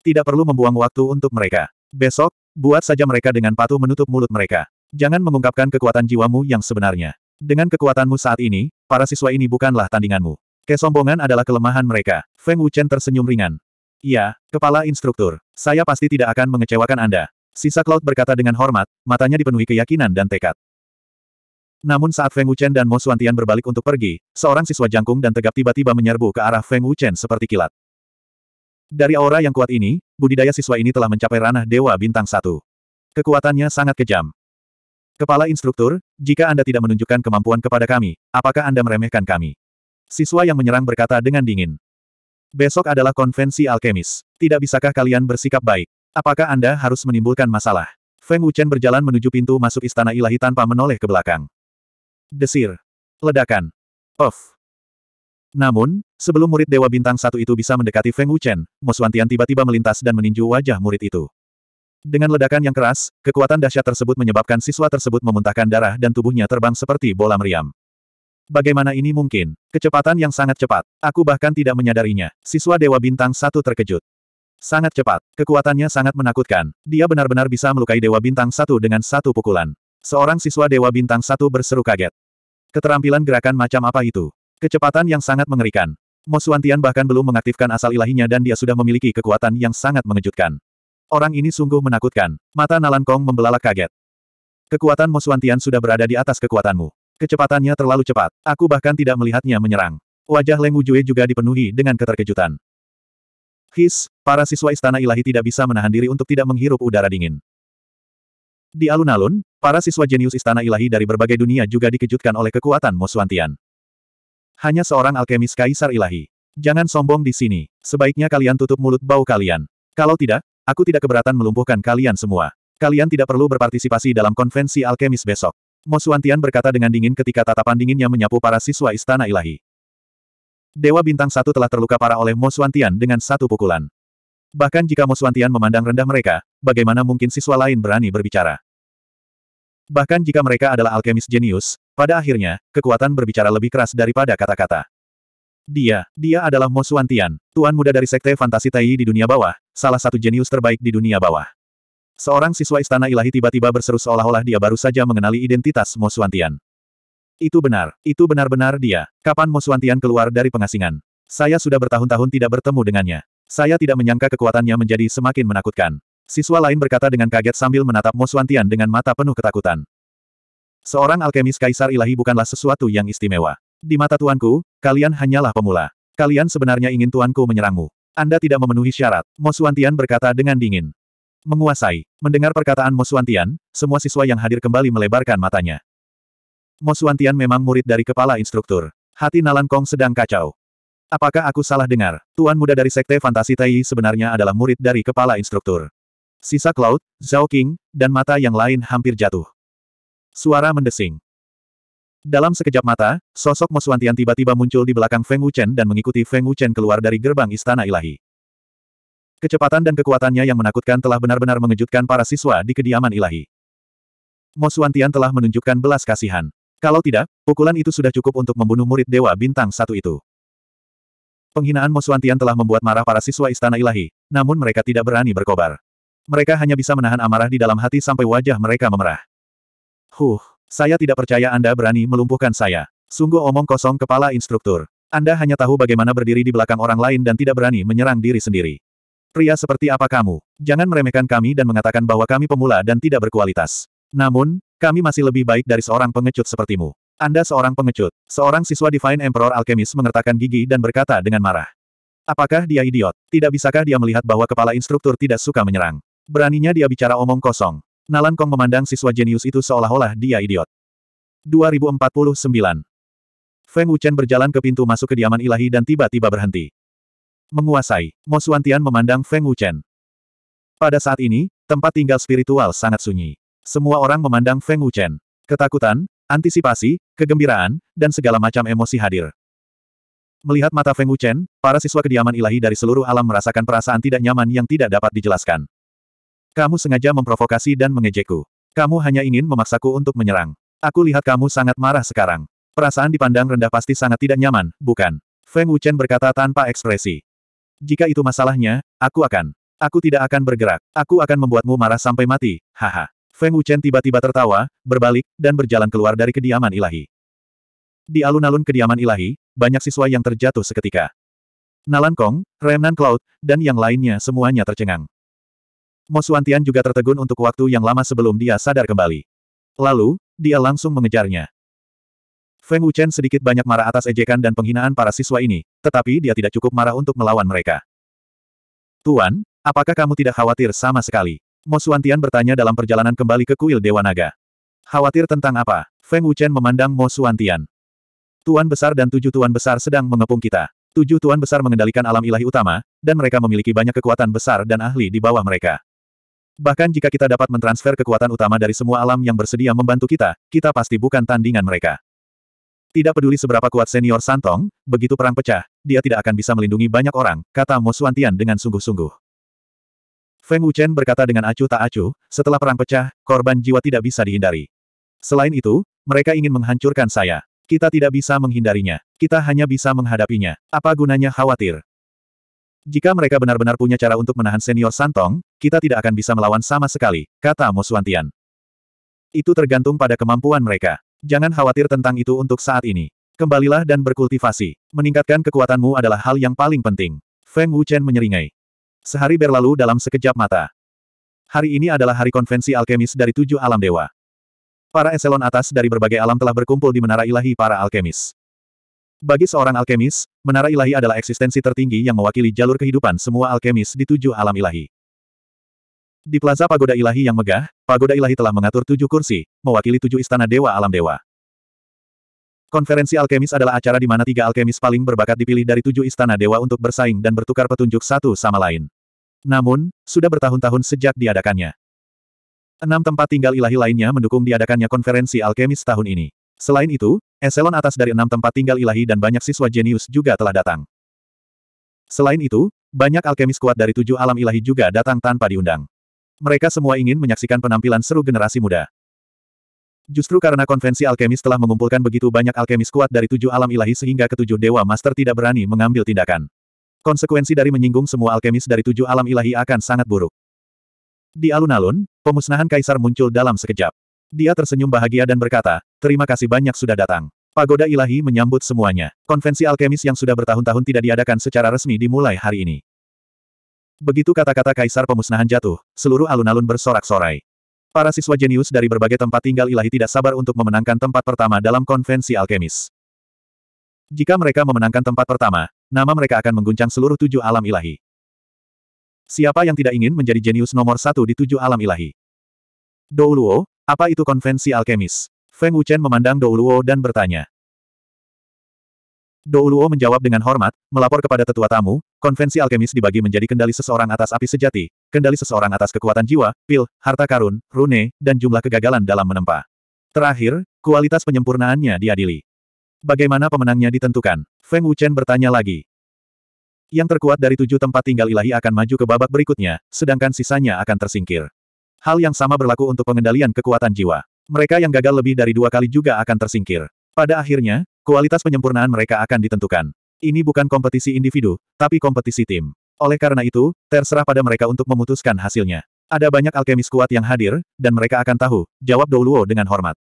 Tidak perlu membuang waktu untuk mereka. Besok, buat saja mereka dengan patuh menutup mulut mereka. Jangan mengungkapkan kekuatan jiwamu yang sebenarnya. Dengan kekuatanmu saat ini, para siswa ini bukanlah tandinganmu. Kesombongan adalah kelemahan mereka. Feng Wuchen tersenyum ringan. Iya, kepala instruktur. Saya pasti tidak akan mengecewakan Anda. Sisa Cloud berkata dengan hormat, matanya dipenuhi keyakinan dan tekad. Namun saat Feng Wuchen dan Mo Suantian berbalik untuk pergi, seorang siswa jangkung dan tegap tiba-tiba menyerbu ke arah Feng Wuchen seperti kilat. Dari aura yang kuat ini, budidaya siswa ini telah mencapai ranah Dewa Bintang Satu. Kekuatannya sangat kejam. Kepala instruktur, jika Anda tidak menunjukkan kemampuan kepada kami, apakah Anda meremehkan kami? Siswa yang menyerang berkata dengan dingin. Besok adalah konvensi alkemis. Tidak bisakah kalian bersikap baik? Apakah Anda harus menimbulkan masalah? Feng Wuchen berjalan menuju pintu masuk istana ilahi tanpa menoleh ke belakang. Desir. Ledakan. puff. Namun, sebelum murid Dewa Bintang satu itu bisa mendekati Feng Wuchen, Moswantian tiba-tiba melintas dan meninju wajah murid itu. Dengan ledakan yang keras, kekuatan dahsyat tersebut menyebabkan siswa tersebut memuntahkan darah dan tubuhnya terbang seperti bola meriam. Bagaimana ini mungkin? Kecepatan yang sangat cepat. Aku bahkan tidak menyadarinya. Siswa Dewa Bintang satu terkejut. Sangat cepat. Kekuatannya sangat menakutkan. Dia benar-benar bisa melukai Dewa Bintang satu dengan satu pukulan. Seorang siswa Dewa Bintang satu berseru kaget. Keterampilan gerakan macam apa itu? Kecepatan yang sangat mengerikan. Mosuantian bahkan belum mengaktifkan asal ilahinya dan dia sudah memiliki kekuatan yang sangat mengejutkan. Orang ini sungguh menakutkan. Mata Nalan Kong membelalak kaget. Kekuatan Mosuantian sudah berada di atas kekuatanmu. Kecepatannya terlalu cepat. Aku bahkan tidak melihatnya menyerang. Wajah Leng Wujue juga dipenuhi dengan keterkejutan. His, para siswa istana ilahi tidak bisa menahan diri untuk tidak menghirup udara dingin. Di alun-alun, para siswa jenius istana ilahi dari berbagai dunia juga dikejutkan oleh kekuatan Mosuantian. Hanya seorang alkemis kaisar ilahi. Jangan sombong di sini. Sebaiknya kalian tutup mulut bau kalian. Kalau tidak, aku tidak keberatan melumpuhkan kalian semua. Kalian tidak perlu berpartisipasi dalam konvensi alkemis besok. Mo Suantian berkata dengan dingin ketika tatapan dinginnya menyapu para siswa istana ilahi. Dewa bintang satu telah terluka parah oleh Mo Suantian dengan satu pukulan. Bahkan jika Mo Suantian memandang rendah mereka, bagaimana mungkin siswa lain berani berbicara? Bahkan jika mereka adalah alkemis jenius, pada akhirnya, kekuatan berbicara lebih keras daripada kata-kata. Dia, dia adalah Mo Suantian, tuan muda dari sekte fantasi Tai di dunia bawah, salah satu jenius terbaik di dunia bawah. Seorang siswa istana ilahi tiba-tiba berseru seolah-olah dia baru saja mengenali identitas Mo Suantian. Itu benar, itu benar-benar dia. Kapan Mo Suantian keluar dari pengasingan? Saya sudah bertahun-tahun tidak bertemu dengannya. Saya tidak menyangka kekuatannya menjadi semakin menakutkan. Siswa lain berkata dengan kaget sambil menatap Mo Suantian dengan mata penuh ketakutan. Seorang alkemis kaisar ilahi bukanlah sesuatu yang istimewa. Di mata tuanku, kalian hanyalah pemula. Kalian sebenarnya ingin tuanku menyerangmu. Anda tidak memenuhi syarat, Mo Suantian berkata dengan dingin. Menguasai. Mendengar perkataan Mo Suantian semua siswa yang hadir kembali melebarkan matanya. Mo Suantian memang murid dari kepala instruktur. Hati Nalan Kong sedang kacau. Apakah aku salah dengar? Tuan muda dari Sekte Fantasi Tai sebenarnya adalah murid dari kepala instruktur. Sisa Cloud, Zhao King, dan mata yang lain hampir jatuh. Suara mendesing. Dalam sekejap mata, sosok Mo Suantian tiba-tiba muncul di belakang Feng Wuchen dan mengikuti Feng Wuchen keluar dari gerbang Istana Ilahi. Kecepatan dan kekuatannya yang menakutkan telah benar-benar mengejutkan para siswa di kediaman ilahi. Mo Suantian telah menunjukkan belas kasihan. Kalau tidak, pukulan itu sudah cukup untuk membunuh murid Dewa Bintang satu itu. Penghinaan Mo Suantian telah membuat marah para siswa Istana Ilahi, namun mereka tidak berani berkobar. Mereka hanya bisa menahan amarah di dalam hati sampai wajah mereka memerah. Huh, saya tidak percaya Anda berani melumpuhkan saya. Sungguh omong kosong kepala instruktur. Anda hanya tahu bagaimana berdiri di belakang orang lain dan tidak berani menyerang diri sendiri. Pria seperti apa kamu? Jangan meremehkan kami dan mengatakan bahwa kami pemula dan tidak berkualitas. Namun, kami masih lebih baik dari seorang pengecut sepertimu. Anda seorang pengecut. Seorang siswa Divine Emperor Alchemist mengertakkan gigi dan berkata dengan marah. Apakah dia idiot? Tidak bisakah dia melihat bahwa kepala instruktur tidak suka menyerang? Beraninya dia bicara omong kosong. Nalan Kong memandang siswa jenius itu seolah-olah dia idiot. 2049 Feng Wuchen berjalan ke pintu masuk kediaman ilahi dan tiba-tiba berhenti. Menguasai, Mo Suantian memandang Feng Wuchen. Pada saat ini, tempat tinggal spiritual sangat sunyi. Semua orang memandang Feng Wuchen. Ketakutan, antisipasi, kegembiraan, dan segala macam emosi hadir. Melihat mata Feng Wuchen, para siswa kediaman ilahi dari seluruh alam merasakan perasaan tidak nyaman yang tidak dapat dijelaskan. Kamu sengaja memprovokasi dan mengejekku. Kamu hanya ingin memaksaku untuk menyerang. Aku lihat kamu sangat marah sekarang. Perasaan dipandang rendah pasti sangat tidak nyaman, bukan? Feng Wuchen berkata tanpa ekspresi. Jika itu masalahnya, aku akan. Aku tidak akan bergerak. Aku akan membuatmu marah sampai mati, haha. Feng Wuchen tiba-tiba tertawa, berbalik, dan berjalan keluar dari kediaman ilahi. Di alun-alun kediaman ilahi, banyak siswa yang terjatuh seketika. Nalan Kong, Remnan Cloud, dan yang lainnya semuanya tercengang. Mo Suantian juga tertegun untuk waktu yang lama sebelum dia sadar kembali. Lalu, dia langsung mengejarnya. Feng Wuchen sedikit banyak marah atas ejekan dan penghinaan para siswa ini, tetapi dia tidak cukup marah untuk melawan mereka. Tuan, apakah kamu tidak khawatir sama sekali? Mo Xuantian bertanya dalam perjalanan kembali ke kuil Dewa Naga. Khawatir tentang apa? Feng Wuchen memandang Mo Xuantian. Tuan besar dan tujuh tuan besar sedang mengepung kita. Tujuh tuan besar mengendalikan alam ilahi utama, dan mereka memiliki banyak kekuatan besar dan ahli di bawah mereka. Bahkan jika kita dapat mentransfer kekuatan utama dari semua alam yang bersedia membantu kita, kita pasti bukan tandingan mereka. Tidak peduli seberapa kuat senior Santong, begitu perang pecah, dia tidak akan bisa melindungi banyak orang, kata Mo Suantian dengan sungguh-sungguh. Feng Wuchen berkata dengan acuh tak acuh, setelah perang pecah, korban jiwa tidak bisa dihindari. Selain itu, mereka ingin menghancurkan saya. Kita tidak bisa menghindarinya. Kita hanya bisa menghadapinya. Apa gunanya khawatir? Jika mereka benar-benar punya cara untuk menahan senior Santong, kita tidak akan bisa melawan sama sekali, kata Mo Suantian. Itu tergantung pada kemampuan mereka. Jangan khawatir tentang itu untuk saat ini. Kembalilah dan berkultivasi. Meningkatkan kekuatanmu adalah hal yang paling penting. Feng Wuchen menyeringai. Sehari berlalu dalam sekejap mata. Hari ini adalah hari konvensi alkemis dari tujuh alam dewa. Para eselon atas dari berbagai alam telah berkumpul di Menara Ilahi para alkemis. Bagi seorang alkemis, Menara Ilahi adalah eksistensi tertinggi yang mewakili jalur kehidupan semua alkemis di tujuh alam ilahi. Di plaza Pagoda Ilahi yang megah, Pagoda Ilahi telah mengatur tujuh kursi, mewakili tujuh istana dewa alam dewa. Konferensi alkemis adalah acara di mana tiga alkemis paling berbakat dipilih dari tujuh istana dewa untuk bersaing dan bertukar petunjuk satu sama lain. Namun, sudah bertahun-tahun sejak diadakannya. Enam tempat tinggal ilahi lainnya mendukung diadakannya konferensi alkemis tahun ini. Selain itu, eselon atas dari enam tempat tinggal ilahi dan banyak siswa jenius juga telah datang. Selain itu, banyak alkemis kuat dari tujuh alam ilahi juga datang tanpa diundang. Mereka semua ingin menyaksikan penampilan seru generasi muda. Justru karena konvensi alkemis telah mengumpulkan begitu banyak alkemis kuat dari tujuh alam ilahi sehingga ketujuh dewa master tidak berani mengambil tindakan. Konsekuensi dari menyinggung semua alkemis dari tujuh alam ilahi akan sangat buruk. Di alun-alun, pemusnahan kaisar muncul dalam sekejap. Dia tersenyum bahagia dan berkata, terima kasih banyak sudah datang. Pagoda ilahi menyambut semuanya. Konvensi alkemis yang sudah bertahun-tahun tidak diadakan secara resmi dimulai hari ini. Begitu kata-kata kaisar pemusnahan jatuh, seluruh alun-alun bersorak-sorai. Para siswa jenius dari berbagai tempat tinggal ilahi tidak sabar untuk memenangkan tempat pertama dalam konvensi alkemis. Jika mereka memenangkan tempat pertama, nama mereka akan mengguncang seluruh tujuh alam ilahi. Siapa yang tidak ingin menjadi jenius nomor satu di tujuh alam ilahi? Douluo, apa itu konvensi alkemis? Feng Wuchen memandang Douluo dan bertanya. Douluo menjawab dengan hormat, melapor kepada tetua tamu, konvensi alkemis dibagi menjadi kendali seseorang atas api sejati, kendali seseorang atas kekuatan jiwa, pil, harta karun, rune, dan jumlah kegagalan dalam menempa. Terakhir, kualitas penyempurnaannya diadili. Bagaimana pemenangnya ditentukan? Feng Wuchen bertanya lagi. Yang terkuat dari tujuh tempat tinggal ilahi akan maju ke babak berikutnya, sedangkan sisanya akan tersingkir. Hal yang sama berlaku untuk pengendalian kekuatan jiwa. Mereka yang gagal lebih dari dua kali juga akan tersingkir. Pada akhirnya, Kualitas penyempurnaan mereka akan ditentukan. Ini bukan kompetisi individu, tapi kompetisi tim. Oleh karena itu, terserah pada mereka untuk memutuskan hasilnya. Ada banyak alkemis kuat yang hadir, dan mereka akan tahu, jawab Douluo dengan hormat.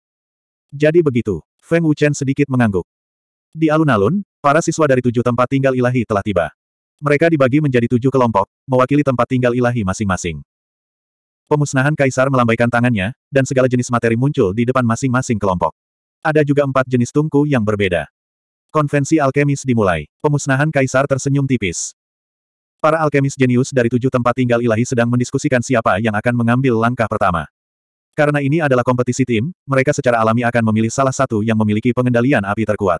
Jadi begitu, Feng Wuchen sedikit mengangguk. Di alun-alun, para siswa dari tujuh tempat tinggal ilahi telah tiba. Mereka dibagi menjadi tujuh kelompok, mewakili tempat tinggal ilahi masing-masing. Pemusnahan kaisar melambaikan tangannya, dan segala jenis materi muncul di depan masing-masing kelompok. Ada juga empat jenis tungku yang berbeda. Konvensi alkemis dimulai. Pemusnahan kaisar tersenyum tipis. Para alkemis jenius dari tujuh tempat tinggal ilahi sedang mendiskusikan siapa yang akan mengambil langkah pertama. Karena ini adalah kompetisi tim, mereka secara alami akan memilih salah satu yang memiliki pengendalian api terkuat.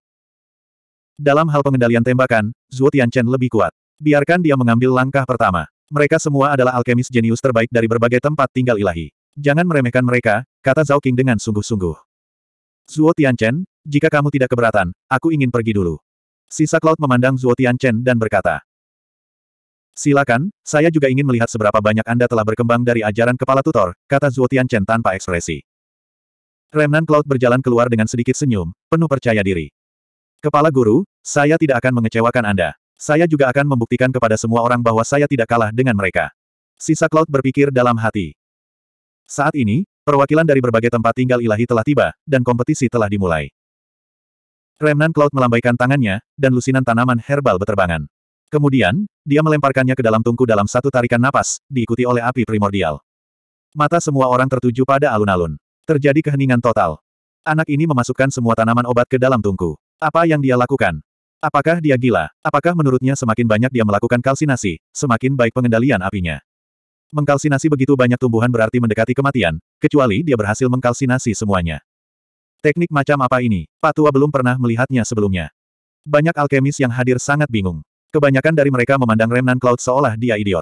Dalam hal pengendalian tembakan, Zuo Tianchen lebih kuat. Biarkan dia mengambil langkah pertama. Mereka semua adalah alkemis jenius terbaik dari berbagai tempat tinggal ilahi. Jangan meremehkan mereka, kata Zhao King dengan sungguh-sungguh. Zuo Tianchen, jika kamu tidak keberatan, aku ingin pergi dulu. Sisa Cloud memandang Zuo Tianchen dan berkata. Silakan, saya juga ingin melihat seberapa banyak Anda telah berkembang dari ajaran kepala tutor, kata Zuo Tianchen tanpa ekspresi. Remnan Cloud berjalan keluar dengan sedikit senyum, penuh percaya diri. Kepala guru, saya tidak akan mengecewakan Anda. Saya juga akan membuktikan kepada semua orang bahwa saya tidak kalah dengan mereka. Sisa Cloud berpikir dalam hati. Saat ini, Perwakilan dari berbagai tempat tinggal ilahi telah tiba, dan kompetisi telah dimulai. Remnan Cloud melambaikan tangannya, dan lusinan tanaman herbal berterbangan. Kemudian, dia melemparkannya ke dalam tungku dalam satu tarikan napas, diikuti oleh api primordial. Mata semua orang tertuju pada alun-alun. Terjadi keheningan total. Anak ini memasukkan semua tanaman obat ke dalam tungku. Apa yang dia lakukan? Apakah dia gila? Apakah menurutnya semakin banyak dia melakukan kalsinasi, semakin baik pengendalian apinya? Mengkalsinasi begitu banyak tumbuhan berarti mendekati kematian, kecuali dia berhasil mengkalsinasi semuanya. Teknik macam apa ini? Pak Tua belum pernah melihatnya sebelumnya. Banyak alkemis yang hadir sangat bingung. Kebanyakan dari mereka memandang Remnan Cloud seolah dia idiot.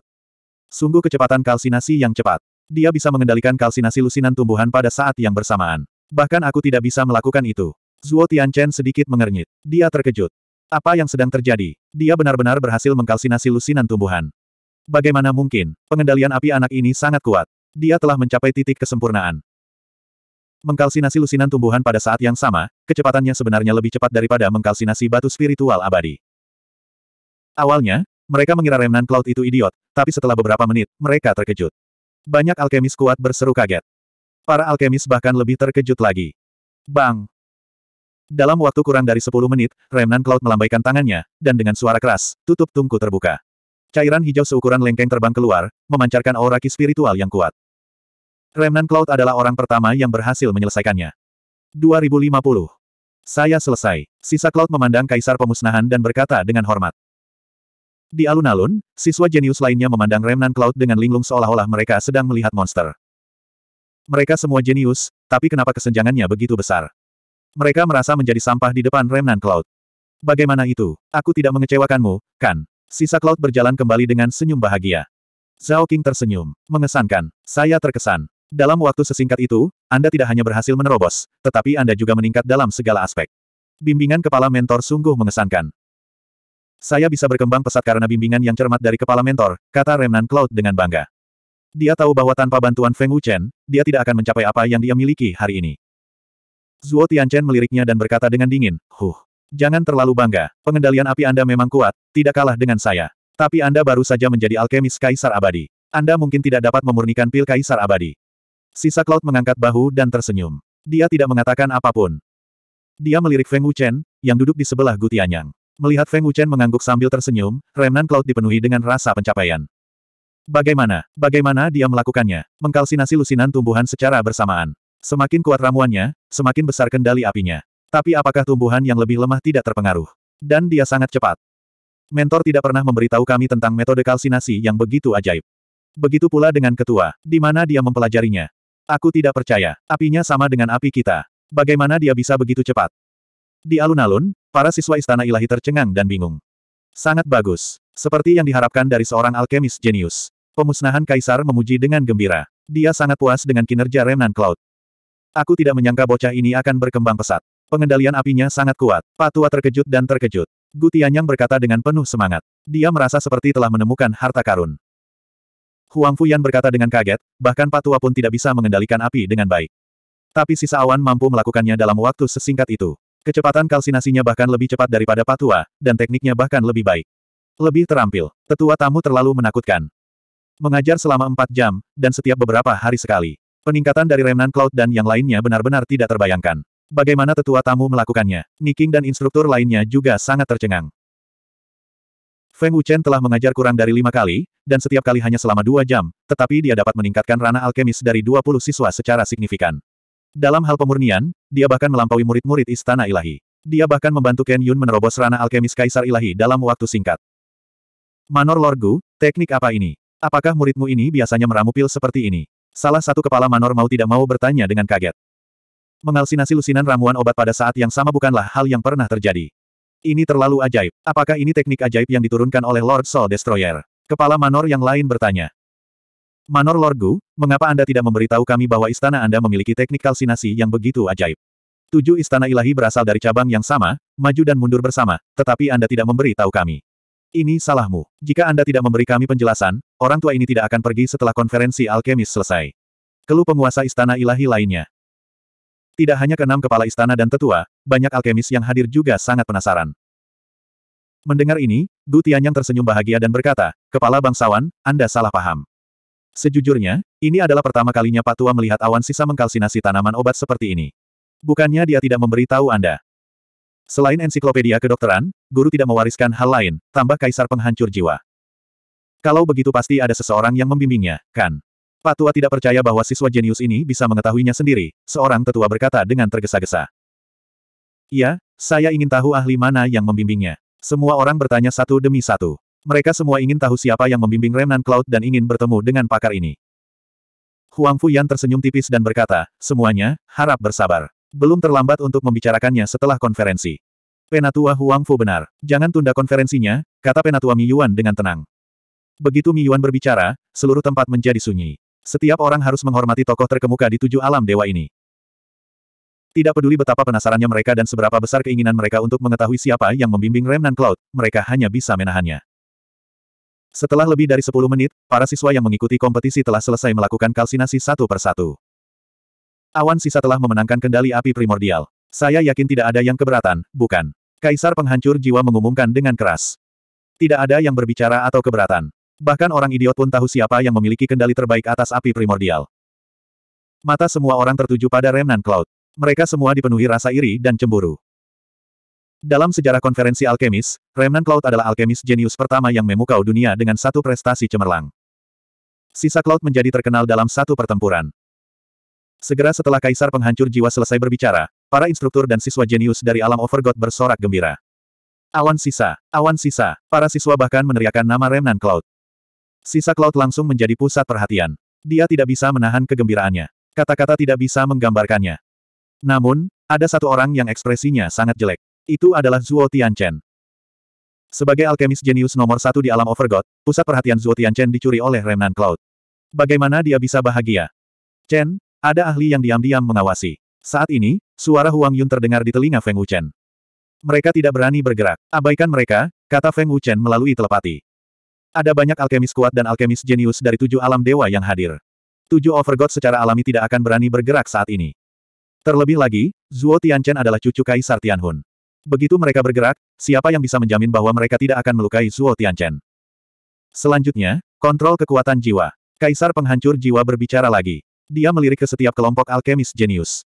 Sungguh kecepatan kalsinasi yang cepat. Dia bisa mengendalikan kalsinasi lusinan tumbuhan pada saat yang bersamaan. Bahkan aku tidak bisa melakukan itu. Zuo Tianchen sedikit mengernyit. Dia terkejut. Apa yang sedang terjadi? Dia benar-benar berhasil mengkalsinasi lusinan tumbuhan. Bagaimana mungkin, pengendalian api anak ini sangat kuat. Dia telah mencapai titik kesempurnaan. Mengkalsinasi lusinan tumbuhan pada saat yang sama, kecepatannya sebenarnya lebih cepat daripada mengkalsinasi batu spiritual abadi. Awalnya, mereka mengira remnan Cloud itu idiot, tapi setelah beberapa menit, mereka terkejut. Banyak alkemis kuat berseru kaget. Para alkemis bahkan lebih terkejut lagi. Bang! Dalam waktu kurang dari 10 menit, Remnan Cloud melambaikan tangannya, dan dengan suara keras, tutup tungku terbuka. Cairan hijau seukuran lengkeng terbang keluar, memancarkan aura ki spiritual yang kuat. Remnan Cloud adalah orang pertama yang berhasil menyelesaikannya. 2050. Saya selesai. Sisa Cloud memandang kaisar pemusnahan dan berkata dengan hormat. Di alun-alun, siswa jenius lainnya memandang Remnan Cloud dengan linglung seolah-olah mereka sedang melihat monster. Mereka semua jenius, tapi kenapa kesenjangannya begitu besar? Mereka merasa menjadi sampah di depan Remnan Cloud. Bagaimana itu? Aku tidak mengecewakanmu, kan? Sisa Cloud berjalan kembali dengan senyum bahagia. Zhao King tersenyum. Mengesankan. Saya terkesan. Dalam waktu sesingkat itu, Anda tidak hanya berhasil menerobos, tetapi Anda juga meningkat dalam segala aspek. Bimbingan kepala mentor sungguh mengesankan. Saya bisa berkembang pesat karena bimbingan yang cermat dari kepala mentor, kata Remnan Cloud dengan bangga. Dia tahu bahwa tanpa bantuan Feng Wuchen, dia tidak akan mencapai apa yang dia miliki hari ini. Zuo Tianchen meliriknya dan berkata dengan dingin, Huh, Jangan terlalu bangga, pengendalian api Anda memang kuat, tidak kalah dengan saya. Tapi Anda baru saja menjadi alkemis Kaisar Abadi. Anda mungkin tidak dapat memurnikan pil Kaisar Abadi. Sisa Cloud mengangkat bahu dan tersenyum. Dia tidak mengatakan apapun. Dia melirik Feng Wuchen, yang duduk di sebelah Gutianyang. Melihat Feng Wuchen mengangguk sambil tersenyum, remnan Cloud dipenuhi dengan rasa pencapaian. Bagaimana, bagaimana dia melakukannya? Mengkalsinasi lusinan tumbuhan secara bersamaan. Semakin kuat ramuannya, semakin besar kendali apinya. Tapi apakah tumbuhan yang lebih lemah tidak terpengaruh? Dan dia sangat cepat. Mentor tidak pernah memberitahu kami tentang metode kalsinasi yang begitu ajaib. Begitu pula dengan ketua, di mana dia mempelajarinya. Aku tidak percaya, apinya sama dengan api kita. Bagaimana dia bisa begitu cepat? Di alun-alun, para siswa istana ilahi tercengang dan bingung. Sangat bagus. Seperti yang diharapkan dari seorang alkemis jenius. Pemusnahan kaisar memuji dengan gembira. Dia sangat puas dengan kinerja Renan Cloud. Aku tidak menyangka bocah ini akan berkembang pesat. Pengendalian apinya sangat kuat. Patua terkejut dan terkejut. Gutianyang yang berkata dengan penuh semangat. Dia merasa seperti telah menemukan harta karun. Huang Fuyan berkata dengan kaget, bahkan Patua pun tidak bisa mengendalikan api dengan baik. Tapi sisa awan mampu melakukannya dalam waktu sesingkat itu. Kecepatan kalsinasinya bahkan lebih cepat daripada Patua, dan tekniknya bahkan lebih baik. Lebih terampil. Tetua tamu terlalu menakutkan. Mengajar selama empat jam, dan setiap beberapa hari sekali. Peningkatan dari Remnant Cloud dan yang lainnya benar-benar tidak terbayangkan. Bagaimana tetua tamu melakukannya? Niking dan instruktur lainnya juga sangat tercengang. Feng Wuchen telah mengajar kurang dari lima kali, dan setiap kali hanya selama dua jam, tetapi dia dapat meningkatkan ranah alkemis dari 20 siswa secara signifikan. Dalam hal pemurnian, dia bahkan melampaui murid-murid istana ilahi. Dia bahkan membantu Ken Yun menerobos ranah alkemis kaisar ilahi dalam waktu singkat. Manor Lord Gu, teknik apa ini? Apakah muridmu ini biasanya meramu pil seperti ini? Salah satu kepala Manor mau tidak mau bertanya dengan kaget. Mengalsinasi lusinan ramuan obat pada saat yang sama bukanlah hal yang pernah terjadi. Ini terlalu ajaib. Apakah ini teknik ajaib yang diturunkan oleh Lord Soul Destroyer? Kepala Manor yang lain bertanya. Manor Lord Gu, mengapa Anda tidak memberitahu kami bahwa istana Anda memiliki teknik kalsinasi yang begitu ajaib? Tujuh istana ilahi berasal dari cabang yang sama, maju dan mundur bersama, tetapi Anda tidak memberitahu kami. Ini salahmu. Jika Anda tidak memberi kami penjelasan, orang tua ini tidak akan pergi setelah konferensi alkemis selesai. Keluh penguasa istana ilahi lainnya. Tidak hanya keenam kepala istana dan tetua, banyak alkemis yang hadir juga sangat penasaran. Mendengar ini, Gu Tianyang tersenyum bahagia dan berkata, Kepala bangsawan, Anda salah paham. Sejujurnya, ini adalah pertama kalinya Pak Tua melihat awan sisa mengkalsinasi tanaman obat seperti ini. Bukannya dia tidak memberitahu Anda. Selain ensiklopedia kedokteran, guru tidak mewariskan hal lain, tambah kaisar penghancur jiwa. Kalau begitu pasti ada seseorang yang membimbingnya, kan? Pak Tua tidak percaya bahwa siswa jenius ini bisa mengetahuinya sendiri, seorang tetua berkata dengan tergesa-gesa. Ya, saya ingin tahu ahli mana yang membimbingnya. Semua orang bertanya satu demi satu. Mereka semua ingin tahu siapa yang membimbing Remnant Cloud dan ingin bertemu dengan pakar ini. Huang Fu Fuyan tersenyum tipis dan berkata, semuanya, harap bersabar. Belum terlambat untuk membicarakannya setelah konferensi. Penatua Huang Fu benar. Jangan tunda konferensinya, kata Penatua Mi Yuan dengan tenang. Begitu Mi Yuan berbicara, seluruh tempat menjadi sunyi. Setiap orang harus menghormati tokoh terkemuka di tujuh alam dewa ini. Tidak peduli betapa penasarannya mereka dan seberapa besar keinginan mereka untuk mengetahui siapa yang membimbing Remnant Cloud, mereka hanya bisa menahannya. Setelah lebih dari 10 menit, para siswa yang mengikuti kompetisi telah selesai melakukan kalsinasi satu persatu. Awan sisa telah memenangkan kendali api primordial. Saya yakin tidak ada yang keberatan, bukan? Kaisar penghancur jiwa mengumumkan dengan keras. Tidak ada yang berbicara atau keberatan. Bahkan orang idiot pun tahu siapa yang memiliki kendali terbaik atas api primordial. Mata semua orang tertuju pada Remnant Cloud. Mereka semua dipenuhi rasa iri dan cemburu. Dalam sejarah konferensi alkemis, Remnant Cloud adalah alkemis jenius pertama yang memukau dunia dengan satu prestasi cemerlang. Sisa Cloud menjadi terkenal dalam satu pertempuran. Segera setelah Kaisar Penghancur Jiwa selesai berbicara, para instruktur dan siswa jenius dari alam Overgod bersorak gembira. Awan sisa, awan sisa, para siswa bahkan meneriakkan nama Remnant Cloud. Sisa Cloud langsung menjadi pusat perhatian. Dia tidak bisa menahan kegembiraannya. Kata-kata tidak bisa menggambarkannya. Namun, ada satu orang yang ekspresinya sangat jelek. Itu adalah Zuo Tianchen. Sebagai alkemis jenius nomor satu di alam Overgod, pusat perhatian Zuo Tianchen dicuri oleh Remnant Cloud. Bagaimana dia bisa bahagia? Chen, ada ahli yang diam-diam mengawasi. Saat ini, suara Huang Yun terdengar di telinga Feng Wuchen. Mereka tidak berani bergerak. Abaikan mereka, kata Feng Wuchen melalui telepati. Ada banyak alkemis kuat dan alkemis jenius dari tujuh alam dewa yang hadir. Tujuh overgod secara alami tidak akan berani bergerak saat ini. Terlebih lagi, Zuo Tianchen adalah cucu Kaisar Tianhun. Begitu mereka bergerak, siapa yang bisa menjamin bahwa mereka tidak akan melukai Zuo Tianchen? Selanjutnya, kontrol kekuatan jiwa. Kaisar penghancur jiwa berbicara lagi. Dia melirik ke setiap kelompok alkemis jenius.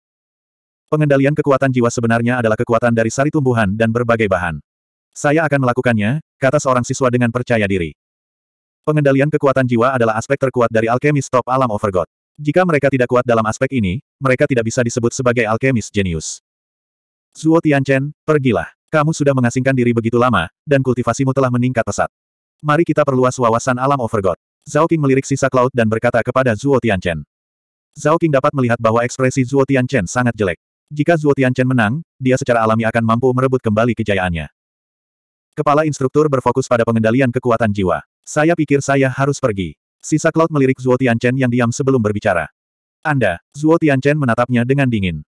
Pengendalian kekuatan jiwa sebenarnya adalah kekuatan dari sari tumbuhan dan berbagai bahan. Saya akan melakukannya, kata seorang siswa dengan percaya diri. Pengendalian kekuatan jiwa adalah aspek terkuat dari alkemis top alam Overgod. Jika mereka tidak kuat dalam aspek ini, mereka tidak bisa disebut sebagai alkemis jenius. Zuo Tianchen, pergilah. Kamu sudah mengasingkan diri begitu lama, dan kultivasimu telah meningkat pesat. Mari kita perluas wawasan alam Overgod. Zhao Qing melirik sisa cloud dan berkata kepada Zuo Tianchen. Zhao Qing dapat melihat bahwa ekspresi Zuo Tianchen sangat jelek. Jika Zuo Tianchen menang, dia secara alami akan mampu merebut kembali kejayaannya. Kepala instruktur berfokus pada pengendalian kekuatan jiwa. Saya pikir saya harus pergi. Sisa Cloud melirik Zuo Tianchen yang diam sebelum berbicara. Anda, Zuo Tianchen menatapnya dengan dingin.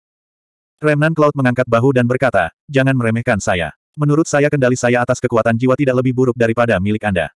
Remnan Cloud mengangkat bahu dan berkata, jangan meremehkan saya. Menurut saya kendali saya atas kekuatan jiwa tidak lebih buruk daripada milik Anda.